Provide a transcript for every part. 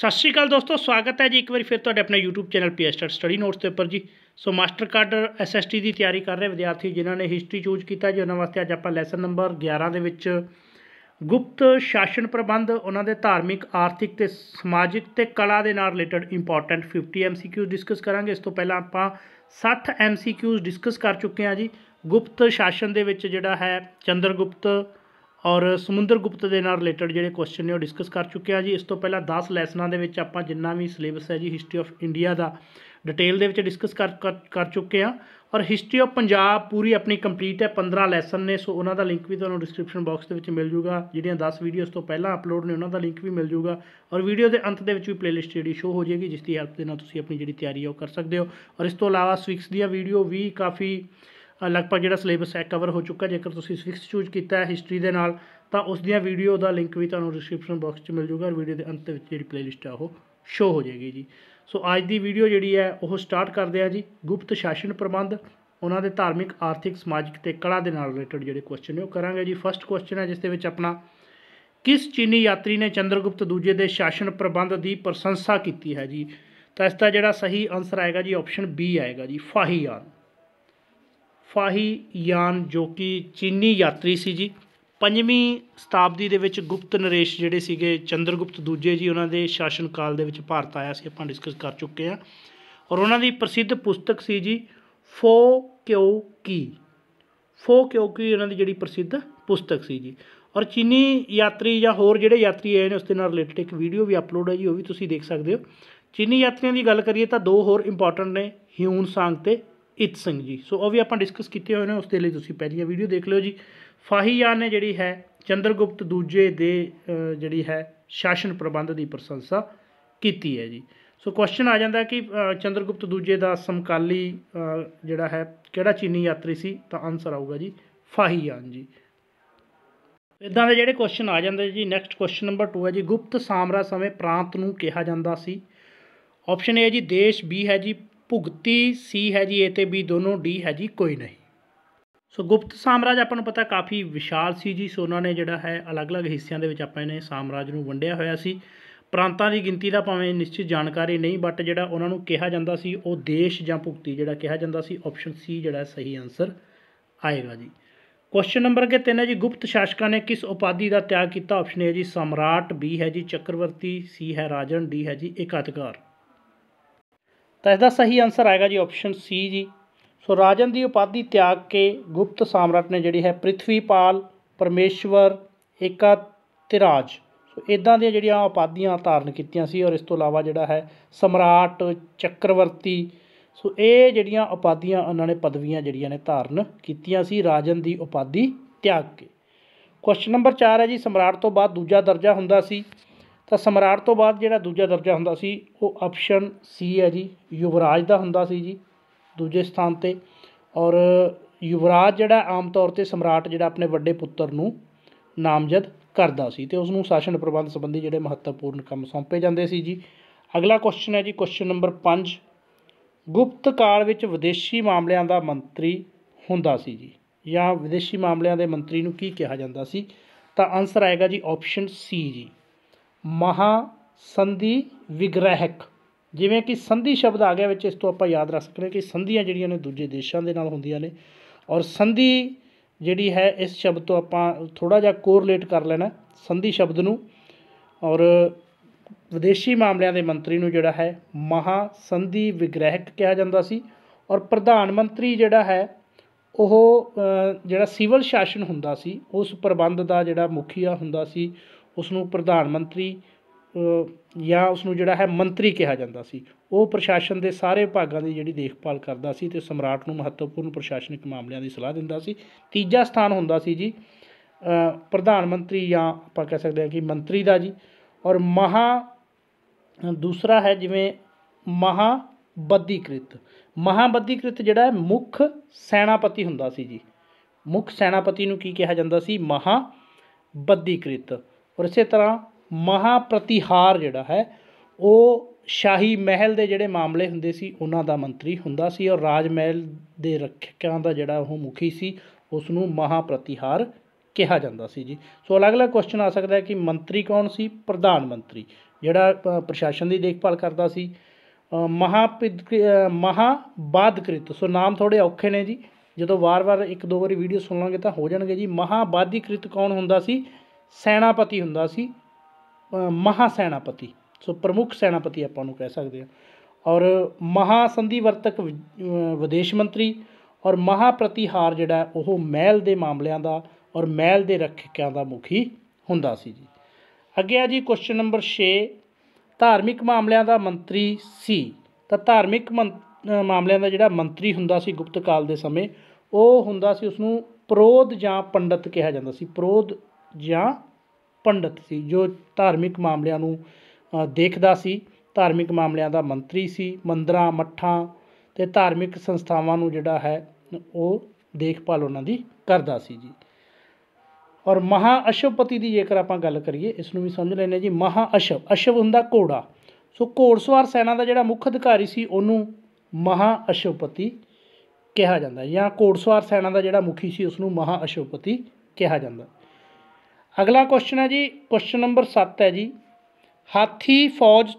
ਸਤਿ ਸ਼੍ਰੀ ਅਕਾਲ ਦੋਸਤੋ ਸਵਾਗਤ ਹੈ ਜੀ ਇੱਕ ਵਾਰੀ ਫਿਰ ਤੁਹਾਡੇ ਆਪਣੇ YouTube channel P study notes ਦੇ ਉੱਪਰ ਜੀ ਸੋ ਮਾਸਟਰ ਕਾਰਡ ਐਸਐਸਟੀ ਦੀ ਤਿਆਰੀ ਕਰ ਰਹੇ ਵਿਦਿਆਰਥੀ ਜਿਨ੍ਹਾਂ ਨੇ ਹਿਸਟਰੀ ਚੂਜ਼ ਕੀਤਾ ਜੀ ਉਹਨਾਂ ਵਾਸਤੇ ਅੱਜ ਆਪਾਂ ਲੈਸਨ ਨੰਬਰ 11 ਦੇ ਵਿੱਚ ਗੁਪਤ ਸ਼ਾਸਨ ਪ੍ਰਬੰਧ ਉਹਨਾਂ ਦੇ ਧਾਰਮਿਕ ਆਰਥਿਕ ਤੇ ਸਮਾਜਿਕ ਤੇ ਕਲਾ ਦੇ ਨਾਲ ਰਿਲੇਟਡ ਇੰਪੋਰਟੈਂਟ 50 MCQ ਡਿਸਕਸ ਕਰਾਂਗੇ ਇਸ ਤੋਂ ਪਹਿਲਾਂ ਆਪਾਂ 60 MCQ ਡਿਸਕਸ ਕਰ ਚੁੱਕੇ ਹਾਂ ਜੀ ਗੁਪਤ ਸ਼ਾਸਨ ਦੇ ਵਿੱਚ ਜਿਹੜਾ ਹੈ ਚੰਦਰਗੁਪਤ ਔਰ ਸਮੁੰਦਰ ਗੁਪਤ ਦੇ ਨਾਲ ਰਿਲੇਟਡ ਜਿਹੜੇ ਕੁਐਸਚਨ ਨੇ ਉਹ ਡਿਸਕਸ ਕਰ ਚੁੱਕੇ ਆ ਜੀ ਇਸ ਤੋਂ ਪਹਿਲਾਂ 10 ਲੈਸਨਾਂ ਦੇ ਵਿੱਚ ਆਪਾਂ ਜਿੰਨਾ ਵੀ ਸਿਲੇਬਸ ਹੈ ਜੀ ਹਿਸਟਰੀ ਆਫ ਇੰਡੀਆ ਦਾ ਡਿਟੇਲ ਦੇ ਵਿੱਚ ਡਿਸਕਸ ਕਰ ਕਰ ਚੁੱਕੇ ਆ ਔਰ ਹਿਸਟਰੀ ਆਫ ਪੰਜਾਬ ਪੂਰੀ ਆਪਣੀ ਕੰਪਲੀਟ ਹੈ 15 ਲੈਸਨ ਨੇ ਸੋ ਉਹਨਾਂ ਦਾ ਲਿੰਕ ਵੀ ਤੁਹਾਨੂੰ ਡਿਸਕ੍ਰਿਪਸ਼ਨ ਬਾਕਸ ਦੇ ਵਿੱਚ ਮਿਲ ਜੂਗਾ ਜਿਹੜੀਆਂ 10 ਵੀਡੀਓਸ ਤੋਂ ਪਹਿਲਾਂ ਅਪਲੋਡ ਨੇ ਉਹਨਾਂ ਦਾ ਲਿੰਕ ਵੀ ਮਿਲ ਜੂਗਾ ਔਰ ਵੀਡੀਓ ਦੇ ਅੰਤ ਦੇ ਵਿੱਚ ਵੀ ਪਲੇਲਿਸਟ ਜਿਹੜੀ ਸ਼ੋ ਹੋ ਜਾਏਗੀ ਜਿਸ ਦੀ ਹੈਲਪ ਦੇ ਨਾਲ ਤੁਸੀਂ ਆਪਣੀ ਜਿਹੜੀ ਤਿਆਰੀ ਹੈ ਉਹ ਕਰ ਸਕਦੇ ਹੋ ਔਰ ਇਸ ਤੋਂ ਇਲਾਵਾ ਸਵਿਕਸ ਦੀਆਂ ਵੀਡੀਓ ਵੀ ਕਾਫੀ ਲਗਭਗ ਜਿਹੜਾ ਸਿਲੇਬਸ ਹੈ ਕਵਰ ਹੋ ਚੁੱਕਾ ਜੇਕਰ ਤੁਸੀਂ 6th ਚੂਜ਼ ਕੀਤਾ ਹੈ ਹਿਸਟਰੀ ਦੇ ਨਾਲ ਤਾਂ ਉਸ ਦੀਆਂ ਵੀਡੀਓ ਦਾ ਲਿੰਕ ਵੀ ਤੁਹਾਨੂੰ ਡਿਸਕ੍ਰਿਪਸ਼ਨ ਬਾਕਸ 'ਚ ਮਿਲ ਜਾਊਗਾ ਔਰ ਵੀਡੀਓ ਦੇ ਅੰਤ ਵਿੱਚ ਜਿਹੜੀ ਪਲੇਲਿਸਟ ਆ ਉਹ ਸ਼ੋ ਹੋ ਜਾਏਗੀ ਜੀ ਸੋ ਅੱਜ ਦੀ ਵੀਡੀਓ ਜਿਹੜੀ ਹੈ ਉਹ ਸਟਾਰਟ ਕਰਦੇ ਆ ਜੀ ਗੁਪਤ ਸ਼ਾਸਨ ਪ੍ਰਬੰਧ ਉਹਨਾਂ ਦੇ ਧਾਰਮਿਕ ਆਰਥਿਕ ਸਮਾਜਿਕ ਤੇ ਕਲਾ ਦੇ ਨਾਲ ਰਿਲੇਟਡ ਜਿਹੜੇ ਕੁਐਸਚਨ ਨੇ ਉਹ ਕਰਾਂਗੇ ਜੀ ਫਰਸਟ ਕੁਐਸਚਨ ਹੈ ਜਿਸ ਦੇ ਵਿੱਚ ਆਪਣਾ ਕਿਸ ਚੀਨੀ ਯਾਤਰੀ ਨੇ ਚੰਦਰਗੁਪਤ ਦੂਜੇ ਦੇ ਸ਼ਾਸਨ ਪ੍ਰਬੰਧ ਦੀ ਪ੍ਰਸ਼ੰਸਾ ਕੀਤੀ ਹੈ ਜੀ ਤਾਂ ਇਸ ਦਾ ਜਿਹੜਾ ਸਹੀ ਆਨਸਰ ਆਏਗਾ ਜੀ ਆਪਸ਼ਨ ਬੀ ਆਏਗਾ ਜੀ ਫਾਹੀਆਨ ਫਾਹੀ ਯਾਨ ਜੋ ਕਿ ਚੀਨੀ ਯਾਤਰੀ ਸੀ ਜੀ 5ਵੀਂ ਸ਼ਤਾਬਦੀ ਦੇ ਵਿੱਚ ਗੁਪਤ ਨਰੇਸ਼ ਜਿਹੜੇ ਸੀਗੇ ਚੰਦਰਗੁਪਤ ਦੂਜੇ ਜੀ ਉਹਨਾਂ ਦੇ ਸ਼ਾਸਨ ਕਾਲ ਦੇ ਵਿੱਚ ਭਾਰਤ ਆਇਆ ਸੀ ਆਪਾਂ ਡਿਸਕਸ ਕਰ ਚੁੱਕੇ ਹਾਂ ਔਰ ਉਹਨਾਂ ਦੀ ਪ੍ਰਸਿੱਧ ਪੁਸਤਕ ਸੀ ਜੀ ਫੋ ਕਿਉ ਕੀ ਫੋ ਕਿਉ ਕੀ ਉਹਨਾਂ ਦੀ ਜਿਹੜੀ ਪ੍ਰਸਿੱਧ ਪੁਸਤਕ ਸੀ ਜੀ ਔਰ ਚੀਨੀ ਯਾਤਰੀ ਜਾਂ ਹੋਰ ਜਿਹੜੇ ਯਾਤਰੀ ਆਏ ਨੇ ਉਸ ਦੇ ਨਾਲ ਰਿਲੇਟਡ ਇੱਕ ਵੀਡੀਓ ਵੀ ਅਪਲੋਡ ਹੈ ਜੀ ਉਹ ਵੀ ਤੁਸੀਂ ਦੇਖ ਸਕਦੇ ਹੋ ਚੀਨੀ ਯਾਤਰੀਆਂ ਦੀ ਗੱਲ ਕਰੀਏ ਤਾਂ ਦੋ ਹੋਰ ਇੰਪੋਰਟੈਂਟ ਨੇ ਹਿਊਨ ਸਾਂਗ ਤੇ ਇਤ ਸਿੰਘ ਜੀ ਸੋ ਉਹ ਵੀ ਆਪਾਂ ਡਿਸਕਸ ਕੀਤੇ ਹੋਏ ਨੇ ਉਸ ਦੇ ਲਈ ਤੁਸੀਂ ਪਹਿਲੀਆਂ ਵੀਡੀਓ ਦੇਖ ਲਿਓ ਜੀ ਫਾਹੀਯਾਨ ਨੇ ਜਿਹੜੀ ਹੈ ਚੰਦਰਗੁਪਤ ਦੂਜੇ ਦੇ ਜਿਹੜੀ ਹੈ ਸ਼ਾਸਨ ਪ੍ਰਬੰਧ ਦੀ ਪ੍ਰਸ਼ੰਸਾ ਕੀਤੀ ਹੈ ਜੀ ਸੋ ਕੁਐਸਚਨ ਆ ਜਾਂਦਾ ਕਿ ਚੰਦਰਗੁਪਤ ਦੂਜੇ ਦਾ ਸਮਕਾਲੀ ਜਿਹੜਾ ਹੈ ਕਿਹੜਾ ਚੀਨੀ ਯਾਤਰੀ ਸੀ ਤਾਂ ਆਨਸਰ ਆਊਗਾ ਜੀ ਫਾਹੀਆਨ ਜੀ ਇਦਾਂ ਦੇ ਜਿਹੜੇ ਕੁਐਸਚਨ ਆ ਜਾਂਦੇ ਜੀ ਨੈਕਸਟ ਕੁਐਸਚਨ ਨੰਬਰ 2 ਹੈ ਜੀ ਗੁਪਤ ਸਾਮਰਾਜ ਸਮੇਂ ਪ੍ਰਾਂਤ ਨੂੰ ਕਿਹਾ ਜਾਂਦਾ ਸੀ ਆਪਸ਼ਨ ਏ ਹੈ ਜੀ ਦੇਸ਼ ਬੀ ਹੈ ਜੀ ਭੁਗਤੀ ਸੀ ਹੈ ਜੀ ਇਹ ਤੇ ਬੀ ਦੋਨੋਂ ਡੀ ਹੈ ਜੀ ਕੋਈ ਨਹੀਂ ਸੋ ਗੁਪਤ ਸਾਮਰਾਜ ਆਪਾਂ ਨੂੰ ਪਤਾ ਕਾਫੀ ਵਿਸ਼ਾਲ ਸੀ ਜੀ ਸੋ ਉਹਨਾਂ ਨੇ ਜਿਹੜਾ ਹੈ ਅਲੱਗ-ਅਲੱਗ ਹਿੱਸਿਆਂ ਦੇ ਵਿੱਚ ਆਪਾਂ ਨੇ ਸਾਮਰਾਜ ਨੂੰ ਵੰਡਿਆ ਹੋਇਆ ਸੀ ਪ੍ਰਾਂਤਾਂ ਦੀ ਗਿਣਤੀ ਦਾ ਭਾਵੇਂ ਨਿਸ਼ਚਿਤ ਜਾਣਕਾਰੀ ਨਹੀਂ ਬਟ ਜਿਹੜਾ ਉਹਨਾਂ ਨੂੰ ਕਿਹਾ ਜਾਂਦਾ ਸੀ ਉਹ ਦੇਸ਼ ਜਾਂ ਭੁਗਤੀ ਜਿਹੜਾ ਕਿਹਾ ਜਾਂਦਾ ਸੀ ਆਪਸ਼ਨ ਸੀ ਜਿਹੜਾ ਸਹੀ ਆਨਸਰ ਆਏਗਾ ਜੀ ਕੁਐਸਚਨ ਨੰਬਰ ਅਗੇ 3 ਹੈ ਜੀ ਗੁਪਤ ਸ਼ਾਸਕਾਂ ਨੇ ਕਿਸ ਉਪਾਧੀ ਦਾ ਤਿਆਗ ਕੀਤਾ ਆਪਸ਼ਨ ਹੈ ਜੀ ਸਮਰਾਟ ਬੀ ਹੈ ਜੀ ਚੱਕਰਵਰਤੀ ਸੀ ਹੈ ਰਾਜਨ ਡੀ ਹੈ ਜੀ ਇਕਾਧਿਕਾਰ ਤਾਂ ਇਸ ਦਾ ਸਹੀ ਆਨਸਰ ਆਏਗਾ ਜੀ ਆਪਸ਼ਨ ਸੀ ਜੀ ਸੋ ਰਾਜਨ ਦੀ ਉਪਾਧੀ ਤਿਆਗ ਕੇ ਗੁਪਤ ਸਾਮਰਾਟ ਨੇ ਜਿਹੜੀ ਹੈ ਪ੍ਰਿਥਵੀਪਾਲ ਪਰਮੇਸ਼ਵਰ ਏਕਾ ਤਿਰਾਜ ਸੋ ਇਦਾਂ ਦੀਆਂ ਜਿਹੜੀਆਂ ਉਪਾਧੀਆਂ ਧਾਰਨ ਕੀਤੀਆਂ ਸੀ ਔਰ ਇਸ ਤੋਂ ਇਲਾਵਾ ਜਿਹੜਾ ਹੈ ਸਮਰਾਟ ਚੱਕਰਵਰਤੀ ਸੋ ਇਹ ਜਿਹੜੀਆਂ ਉਪਾਧੀਆਂ ਉਹਨਾਂ ਨੇ ਪਦਵੀਆਂ ਜਿਹੜੀਆਂ ਨੇ ਧਾਰਨ ਕੀਤੀਆਂ ਸੀ ਰਾਜਨ ਦੀ ਉਪਾਧੀ ਤਿਆਗ ਕੇ ਕੁਐਸਚਨ ਨੰਬਰ 4 ਹੈ ਜੀ ਸਮਰਾਟ ਤੋਂ ਬਾਅਦ ਦੂਜਾ ਦਰਜਾ ਹੁੰਦਾ ਸੀ ਤਾਂ ਸਮਰਾਟ ਤੋਂ ਬਾਅਦ ਜਿਹੜਾ ਦੂਜਾ ਦਰਜਾ ਹੁੰਦਾ ਸੀ ਉਹ ਆਪਸ਼ਨ ਸੀ ਹੈ ਜੀ ਯੁਵਰਾਜ ਦਾ ਹੁੰਦਾ ਸੀ ਜੀ ਦੂਜੇ ਸਥਾਨ 'ਤੇ ਔਰ ਯੁਵਰਾਜ ਜਿਹੜਾ ਆਮ ਤੌਰ 'ਤੇ ਸਮਰਾਟ ਜਿਹੜਾ ਆਪਣੇ ਵੱਡੇ ਪੁੱਤਰ ਨੂੰ ਨਾਮਜ਼ਦ ਕਰਦਾ ਸੀ ਤੇ ਉਸ ਨੂੰ ਸ਼ਾਸਨ ਪ੍ਰਬੰਧ ਸੰਬੰਧੀ ਜਿਹੜੇ ਮਹੱਤਵਪੂਰਨ ਕੰਮ ਸੌਂਪੇ ਜਾਂਦੇ ਸੀ ਜੀ ਅਗਲਾ ਕੁਐਸਚਨ ਹੈ ਜੀ ਕੁਐਸਚਨ ਨੰਬਰ 5 ਗੁਪਤ ਕਾਲ ਵਿੱਚ ਵਿਦੇਸ਼ੀ ਮਾਮਲਿਆਂ ਦਾ ਮੰਤਰੀ ਹੁੰਦਾ ਸੀ ਜੀ ਜਾਂ ਵਿਦੇਸ਼ੀ ਮਾਮਲਿਆਂ ਦੇ ਮੰਤਰੀ ਨੂੰ ਕੀ ਕਿਹਾ ਜਾਂਦਾ ਸੀ ਤਾਂ ਆਨਸਰ ਆਏਗਾ ਜੀ ਆਪਸ਼ਨ ਸੀ ਜੀ ਮਹਾ ਸੰਧੀ ਵਿਗ੍ਰਹਿਕ ਜਿਵੇਂ ਕਿ ਸੰਧੀ ਸ਼ਬਦ ਆ ਗਿਆ ਵਿੱਚ ਇਸ ਤੋਂ ਆਪਾਂ ਯਾਦ ਰੱਖ ਸਕਦੇ ਹਾਂ ਕਿ ਸੰਧੀਆਂ ਜਿਹੜੀਆਂ ਨੇ ਦੂਜੇ ਦੇਸ਼ਾਂ ਦੇ ਨਾਲ ਹੁੰਦੀਆਂ ਨੇ ਔਰ ਸੰਧੀ ਜਿਹੜੀ ਹੈ ਇਸ ਸ਼ਬਦ ਤੋਂ ਆਪਾਂ ਥੋੜਾ ਜਿਹਾ ਕੋਰਲੇਟ ਕਰ ਲੈਣਾ ਸੰਧੀ ਸ਼ਬਦ ਨੂੰ ਔਰ ਵਿਦੇਸ਼ੀ ਮਾਮਲਿਆਂ ਦੇ ਮੰਤਰੀ ਨੂੰ ਜਿਹੜਾ ਹੈ ਮਹਾ ਸੰਧੀ ਵਿਗ੍ਰਹਿਕ ਕਿਹਾ ਜਾਂਦਾ ਸੀ ਔਰ ਪ੍ਰਧਾਨ ਮੰਤਰੀ ਜਿਹੜਾ ਹੈ ਉਹ ਜਿਹੜਾ ਸਿਵਲ ਸ਼ਾਸਨ ਹੁੰਦਾ ਸੀ ਉਸ ਪ੍ਰਬੰਧ ਦਾ ਜਿਹੜਾ ਮੁਖੀਆ ਹੁੰਦਾ ਸੀ ਉਸ ਨੂੰ ਪ੍ਰਧਾਨ ਮੰਤਰੀ ਜਾਂ ਉਸ ਨੂੰ ਜਿਹੜਾ ਹੈ ਮੰਤਰੀ ਕਿਹਾ ਜਾਂਦਾ ਸੀ ਉਹ ਪ੍ਰਸ਼ਾਸਨ ਦੇ ਸਾਰੇ ਭਾਗਾਂ ਦੀ ਜਿਹੜੀ ਦੇਖਭਾਲ ਕਰਦਾ ਸੀ ਤੇ ਸਮਰਾਟ ਨੂੰ ਮਹੱਤਵਪੂਰਨ ਪ੍ਰਸ਼ਾਸਨਿਕ ਮਾਮਲਿਆਂ ਦੀ ਸਲਾਹ ਦਿੰਦਾ ਸੀ ਤੀਜਾ ਸਥਾਨ ਹੁੰਦਾ ਸੀ ਜੀ ਪ੍ਰਧਾਨ ਮੰਤਰੀ ਜਾਂ ਆਪਾਂ ਕਹਿ ਸਕਦੇ ਹਾਂ ਕਿ ਮੰਤਰੀ ਦਾ ਜੀ ਔਰ ਮਹਾ ਦੂਸਰਾ ਹੈ ਜਿਵੇਂ ਮਹਾ ਬੱਧੀਕ੍ਰਿਤ ਬੱਧੀਕ੍ਰਿਤ ਜਿਹੜਾ ਹੈ ਮੁੱਖ ਸੈਨਾਪਤੀ ਹੁੰਦਾ ਸੀ ਜੀ ਮੁੱਖ ਸੈਨਾਪਤੀ ਨੂੰ ਕੀ ਕਿਹਾ ਜਾਂਦਾ ਸੀ ਮਹਾ ਬੱਧੀਕ੍ਰਿਤ ਔਰ ਇਸੇ ਤਰ੍ਹਾਂ ਮਹਾ ਪ੍ਰਤੀਹਾਰ ਜਿਹੜਾ ਹੈ ਉਹ ਸ਼ਾਹੀ ਮਹਿਲ ਦੇ ਜਿਹੜੇ ਮਾਮਲੇ ਹੁੰਦੇ ਸੀ ਉਹਨਾਂ ਦਾ ਮੰਤਰੀ ਹੁੰਦਾ ਸੀ ਔਰ ਰਾਜ ਮਹਿਲ ਦੇ ਰੱਖਿਆਕਾਂ ਦਾ ਜਿਹੜਾ ਉਹ ਮੁਖੀ ਸੀ ਉਸ ਨੂੰ ਮਹਾ ਪ੍ਰਤੀਹਾਰ ਕਿਹਾ ਜਾਂਦਾ ਸੀ ਜੀ ਸੋ ਅਲੱਗ-ਅਲੱਗ ਕੁਐਸਚਨ ਆ ਸਕਦਾ ਹੈ ਕਿ ਮੰਤਰੀ ਕੌਣ ਸੀ ਪ੍ਰਧਾਨ ਮੰਤਰੀ ਜਿਹੜਾ ਪ੍ਰਸ਼ਾਸਨ ਦੀ ਦੇਖਭਾਲ ਕਰਦਾ ਸੀ ਮਹਾ ਮਹਾ ਬਾਦਕ੍ਰਿਤ ਸੋ ਨਾਮ ਥੋੜੇ ਔਖੇ ਨੇ ਜੀ ਜਦੋਂ ਵਾਰ-ਵਾਰ ਇੱਕ ਦੋ ਵਾਰੀ ਵੀਡੀਓ ਸੁਣ ਲਾਂਗੇ ਤਾਂ ਹੋ ਜਾਣਗੇ ਜੀ ਮਹਾ ਬਾਦਿਕ੍ਰਿਤ ਕੌਣ ਹੁੰਦਾ ਸੀ ਸੈਨਾਪਤੀ ਹੁੰਦਾ ਸੀ ਮਹਾ ਸੈਨਾਪਤੀ ਸੋ ਪ੍ਰਮੁੱਖ ਸੈਨਾਪਤੀ ਆਪਾਂ ਨੂੰ ਕਹਿ ਸਕਦੇ ਹਾਂ ਔਰ ਮਹਾ ਸੰਧੀ ਵਰਤਕ ਵਿਦੇਸ਼ ਮੰਤਰੀ ਔਰ ਮਹਾ ਪ੍ਰਤੀਹਾਰ ਜਿਹੜਾ ਉਹ ਮਹਿਲ ਦੇ ਮਾਮਲਿਆਂ ਦਾ ਔਰ ਮਹਿਲ ਦੇ ਰੱਖਿਆਂ ਦਾ ਮੁਖੀ ਹੁੰਦਾ ਸੀ ਜੀ ਅੱਗੇ ਆ ਜੀ ਕੁਐਸਚਨ ਨੰਬਰ 6 ਧਾਰਮਿਕ ਮਾਮਲਿਆਂ ਦਾ ਮੰਤਰੀ ਸੀ ਤਾਂ ਧਾਰਮਿਕ ਮਾਮਲਿਆਂ ਦਾ ਜਿਹੜਾ ਮੰਤਰੀ ਹੁੰਦਾ ਸੀ ਗੁਪਤ ਕਾਲ ਦੇ ਸਮੇਂ ਉਹ ਹੁੰਦਾ ਸੀ ਉਸ ਨੂੰ ਪ੍ਰੋਧ ਜਾਂ ਪੰਡਤ ਕਿਹਾ ਜਾਂਦਾ ਸੀ ਪ੍ਰੋਧ ਜਾਂ ਪੰਡਤ ਸੀ ਜੋ ਧਾਰਮਿਕ ਮਾਮਲਿਆਂ ਨੂੰ ਦੇਖਦਾ ਸੀ ਧਾਰਮਿਕ ਮਾਮਲਿਆਂ ਦਾ ਮੰਤਰੀ ਸੀ ਮੰਦਰਾਂ ਮੱਠਾਂ ਤੇ ਧਾਰਮਿਕ ਸੰਸਥਾਵਾਂ ਨੂੰ ਜਿਹੜਾ ਹੈ ਉਹ ਦੇਖਭਾਲ ਉਹਨਾਂ ਦੀ ਕਰਦਾ ਸੀ ਜੀ ਔਰ ਮਹਾ ਅਸ਼ਵਪਤੀ ਦੀ ਜੇਕਰ ਆਪਾਂ ਗੱਲ ਕਰੀਏ ਇਸ ਨੂੰ ਵੀ ਸਮਝ ਲੈਣੇ ਜੀ ਮਹਾ ਅਸ਼ਵ ਅਸ਼ਵ ਹੁੰਦਾ ਘੋੜਾ ਸੋ ਘੋੜਸਵਾਰ ਸੈਨਾ ਦਾ ਜਿਹੜਾ ਮੁੱਖ ਅਧਿਕਾਰੀ ਸੀ ਉਹਨੂੰ ਮਹਾ ਅਸ਼ਵਪਤੀ ਕਿਹਾ ਜਾਂਦਾ ਜਾਂ ਘੋੜਸਵਾਰ ਸੈਨਾ ਦਾ ਜਿਹੜਾ ਮੁਖੀ ਸੀ ਉਸ ਨੂੰ ਮਹਾ ਅਸ਼ਵਪਤੀ ਕਿਹਾ ਜਾਂਦਾ ਅਗਲਾ ਕੁਐਸਚਨ ਹੈ ਜੀ ਕੁਐਸਚਨ ਨੰਬਰ 7 ਹੈ ਜੀ ਹਾਥੀ ਫੌਜ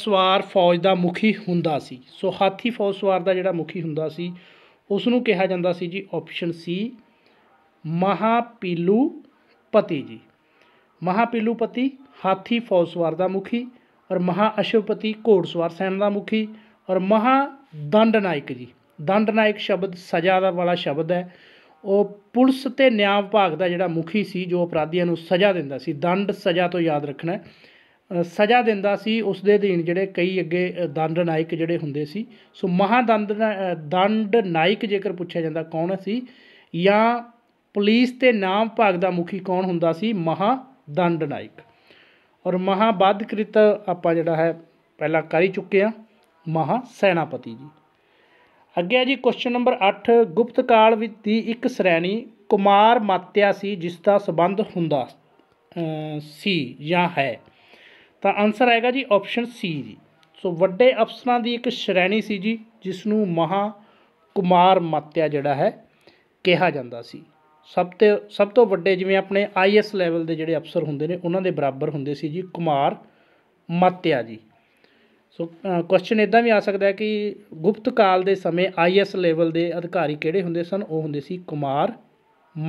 ਸਵਾਰ ਫੌਜ ਦਾ ਮੁਖੀ ਹੁੰਦਾ ਸੀ ਸੋ ਹਾਥੀ ਫੌਜ ਸਵਾਰ ਦਾ ਜਿਹੜਾ ਮੁਖੀ ਹੁੰਦਾ ਸੀ ਉਸ ਨੂੰ ਕਿਹਾ ਜਾਂਦਾ ਸੀ ਜੀ ਆਪਸ਼ਨ ਸੀ ਮਹਾਪੀਲੂ ਪਤੀ ਜੀ ਮਹਾਪੀਲੂ ਪਤੀ ਹਾਥੀ ਫੌਜ ਸਵਾਰ ਦਾ ਮੁਖੀ ਔਰ ਮਹਾ ਅਸ਼ਵਪਤੀ ਘੋੜ ਸਵਾਰ ਸੈਨ ਦਾ ਮੁਖੀ ਔਰ ਮਹਾ ਦੰਡ ਨਾਇਕ ਜੀ ਦੰਡ ਨਾਇਕ ਸ਼ਬਦ ਸਜ਼ਾ ਦਾ ਵਾਲਾ ਸ਼ਬਦ ਹੈ ਉਹ ਪੁਲਿਸ ਤੇ ਨਿਆਂ ਵਿਭਾਗ ਦਾ ਜਿਹੜਾ ਮੁਖੀ ਸੀ ਜੋ ਅਪਰਾਧੀਆਂ ਨੂੰ ਸਜ਼ਾ ਦਿੰਦਾ ਸੀ ਦੰਡ ਸਜ਼ਾ ਤੋਂ ਯਾਦ ਰੱਖਣਾ ਸਜ਼ਾ ਦਿੰਦਾ ਸੀ ਉਸ ਦੇ ਅਧੀਨ ਜਿਹੜੇ ਕਈ ਅੱਗੇ ਦੰਡ ਨਾਇਕ ਜਿਹੜੇ ਹੁੰਦੇ ਸੀ ਸੋ ਮਹਾਦੰਡ ਦੰਡ ਨਾਇਕ ਜੇਕਰ ਪੁੱਛਿਆ ਜਾਂਦਾ ਕੌਣ ਸੀ ਜਾਂ ਪੁਲਿਸ ਤੇ ਨਾਮ ਭਾਗ ਦਾ ਮੁਖੀ ਕੌਣ ਹੁੰਦਾ ਸੀ ਮਹਾ ਦੰਡ ਨਾਇਕ ਔਰ ਮਹਾ ਬਾਦਕ੍ਰਿਤ ਆਪਾਂ ਜਿਹੜਾ ਹੈ ਪਹਿਲਾਂ ਕਰ ਹੀ ਚੁੱਕੇ ਆ ਮਹਾ ਸੈਨਾਪਤੀ ਜੀ ਅੱਗੇ ਹੈ ਜੀ ਕੁਐਸਚਨ ਨੰਬਰ 8 ਗੁਪਤ ਕਾਲ ਵਿੱਚ ਦੀ ਇੱਕ ਸ਼੍ਰੇਣੀ ਕੁਮਾਰ ਮਾਤਿਆ ਸੀ ਜਿਸ ਦਾ ਸਬੰਧ ਹੁੰਦਾ ਸੀ ਜਾਂ ਹੈ ਤਾਂ ਆਨਸਰ ਆਏਗਾ ਜੀ ਆਪਸ਼ਨ ਸੀ ਜੀ ਸੋ ਵੱਡੇ ਅਫਸਰਾਂ ਦੀ ਇੱਕ ਸ਼੍ਰੇਣੀ ਸੀ ਜੀ ਜਿਸ ਨੂੰ ਮਹਾ ਕੁਮਾਰ ਮਾਤਿਆ ਜਿਹੜਾ ਹੈ ਕਿਹਾ ਜਾਂਦਾ ਸੀ ਸਭ ਤੋਂ ਸਭ ਤੋਂ ਵੱਡੇ ਜਿਵੇਂ ਆਪਣੇ ਆਈਐਸ ਲੈਵਲ ਦੇ ਜਿਹੜੇ ਅਫਸਰ ਹੁੰਦੇ ਨੇ ਉਹਨਾਂ ਦੇ ਬਰਾਬਰ ਹੁੰਦੇ ਸੀ ਜੀ ਕੁਮਾਰ ਮਾਤਿਆ ਜੀ ਸੋ ਕੁਐਸਚਨ ਇਦਾਂ ਵੀ ਆ ਸਕਦਾ ਹੈ ਕਿ ਗੁਪਤ ਕਾਲ ਦੇ ਸਮੇਂ ਆਈਐਸ ਲੈਵਲ ਦੇ ਅਧਿਕਾਰੀ ਕਿਹੜੇ ਹੁੰਦੇ ਸਨ ਉਹ ਹੁੰਦੇ ਸੀ ਕੁਮਾਰ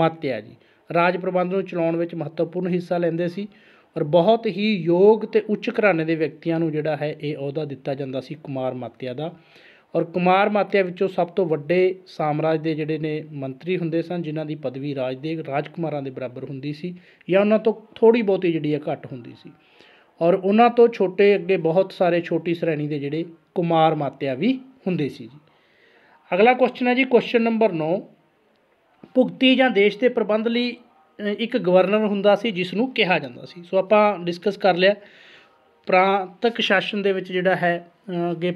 ਮਾਤਿਆ ਜੀ ਰਾਜ ਪ੍ਰਬੰਧ ਨੂੰ ਚਲਾਉਣ ਵਿੱਚ ਮਹੱਤਵਪੂਰਨ ਹਿੱਸਾ ਲੈਂਦੇ ਸੀ ਔਰ ਬਹੁਤ ਹੀ ਯੋਗ ਤੇ ਉੱਚ ਘਰਾਣੇ ਦੇ ਵਿਅਕਤੀਆਂ ਨੂੰ ਜਿਹੜਾ ਹੈ ਇਹ ਅਹੁਦਾ ਦਿੱਤਾ ਜਾਂਦਾ ਸੀ ਕੁਮਾਰ ਮਾਤਿਆ ਦਾ ਔਰ ਕੁਮਾਰ ਮਾਤਿਆ ਵਿੱਚੋਂ ਸਭ ਤੋਂ ਵੱਡੇ ਸਾਮਰਾਜ ਦੇ ਜਿਹੜੇ ਨੇ ਮੰਤਰੀ ਹੁੰਦੇ ਸਨ ਜਿਨ੍ਹਾਂ ਦੀ ਪਦਵੀ ਰਾਜ ਦੇ ਰਾਜਕੁਮਾਰਾਂ ਦੇ ਬਰਾਬਰ ਹੁੰਦੀ ਸੀ ਜਾਂ ਉਹਨਾਂ ਤੋਂ ਥੋੜੀ ਬਹੁਤੀ ਜਿਹੜੀ ਹੈ ਘੱਟ ਹੁੰਦੀ ਸੀ ਔਰ ਉਹਨਾਂ ਤੋਂ ਛੋਟੇ ਅੱਗੇ ਬਹੁਤ ਸਾਰੇ ਛੋਟੀ ਸ਼੍ਰੇਣੀ ਦੇ ਜਿਹੜੇ ਕੁਮਾਰ ਮਾਤਿਆ ਵੀ ਹੁੰਦੇ ਸੀ ਜੀ ਅਗਲਾ ਕੁਐਸਚਨ ਹੈ ਜੀ ਕੁਐਸਚਨ ਨੰਬਰ 9 ਭੁਗਤੀ ਜਾਂ ਦੇਸ਼ ਦੇ ਪ੍ਰਬੰਧ ਲਈ ਇੱਕ ਗਵਰਨਰ ਹੁੰਦਾ ਸੀ ਜਿਸ ਨੂੰ ਕਿਹਾ ਜਾਂਦਾ ਸੀ ਸੋ ਆਪਾਂ ਡਿਸਕਸ ਕਰ ਲਿਆ ਪ੍ਰਾਂਤਕ ਸ਼ਾਸਨ ਦੇ ਵਿੱਚ ਜਿਹੜਾ ਹੈ ਅੱਗੇ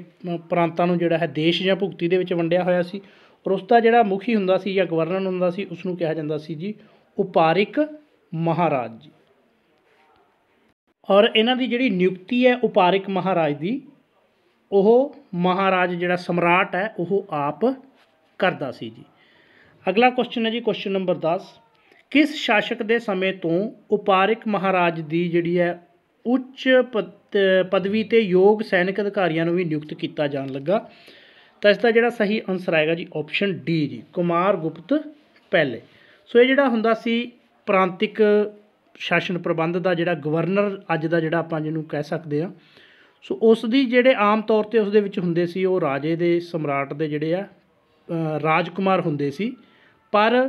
ਪ੍ਰਾਂਤਾਂ ਨੂੰ ਜਿਹੜਾ ਹੈ ਦੇਸ਼ ਜਾਂ ਭੁਗਤੀ ਦੇ ਵਿੱਚ ਵੰਡਿਆ ਹੋਇਆ ਸੀ ਔਰ ਉਸ ਦਾ ਜਿਹੜਾ ਮੁਖੀ ਹੁੰਦਾ ਸੀ ਜਾਂ ਗਵਰਨਰ ਹੁੰਦਾ ਸੀ ਉਸ ਨੂੰ ਕਿਹਾ ਜਾਂਦਾ ਸੀ ਜੀ ਉਪਾਰਿਕ ਮਹਾਰਾਜ ਜੀ ਔਰ ਇਹਨਾਂ ਦੀ ਜਿਹੜੀ ਨਿਯੁਕਤੀ ਹੈ ਉਪਾਰਿਕ ਮਹਾਰਾਜ ਦੀ ਉਹ ਮਹਾਰਾਜ ਜਿਹੜਾ ਸਮਰਾਟ ਹੈ ਉਹ ਆਪ ਕਰਦਾ ਸੀ ਜੀ ਅਗਲਾ ਕੁਐਸਚਨ ਹੈ ਜੀ ਕੁਐਸਚਨ ਨੰਬਰ 10 ਕਿਸ ਸ਼ਾਸਕ ਦੇ ਸਮੇਂ ਤੋਂ ਉਪਾਰਿਕ ਮਹਾਰਾਜ ਦੀ ਜਿਹੜੀ ਹੈ ਉੱਚ ਪਦਵੀ ਤੇ ਯੋਗ ਸੈਨਿਕ ਅਧਿਕਾਰੀਆਂ ਨੂੰ ਵੀ ਨਿਯੁਕਤ ਕੀਤਾ ਜਾਣ ਲੱਗਾ ਤਾਂ ਇਸ ਦਾ ਜਿਹੜਾ ਸਹੀ ਆਨਸਰ ਆਏਗਾ ਜੀ ਆਪਸ਼ਨ ਡੀ ਜੀ ਕੁਮਾਰ ਗੁਪਤ ਪਹਿਲੇ ਸੋ ਇਹ ਜਿਹੜਾ ਹੁੰਦਾ ਸੀ ਪ੍ਰਾਂਤਿਕ ਸ਼ਾਸਨ ਪ੍ਰਬੰਧ ਦਾ ਜਿਹੜਾ ਗਵਰਨਰ ਅੱਜ ਦਾ ਜਿਹੜਾ ਆਪਾਂ ਜਿਹਨੂੰ ਕਹਿ ਸਕਦੇ ਆ ਸੋ ਉਸ ਦੀ ਜਿਹੜੇ ਆਮ ਤੌਰ ਤੇ ਉਸ ਦੇ ਵਿੱਚ ਹੁੰਦੇ ਸੀ ਉਹ ਰਾਜੇ ਦੇ ਸਮਰਾਟ ਦੇ ਜਿਹੜੇ ਆ ਰਾਜਕੁਮਾਰ ਹੁੰਦੇ ਸੀ ਪਰ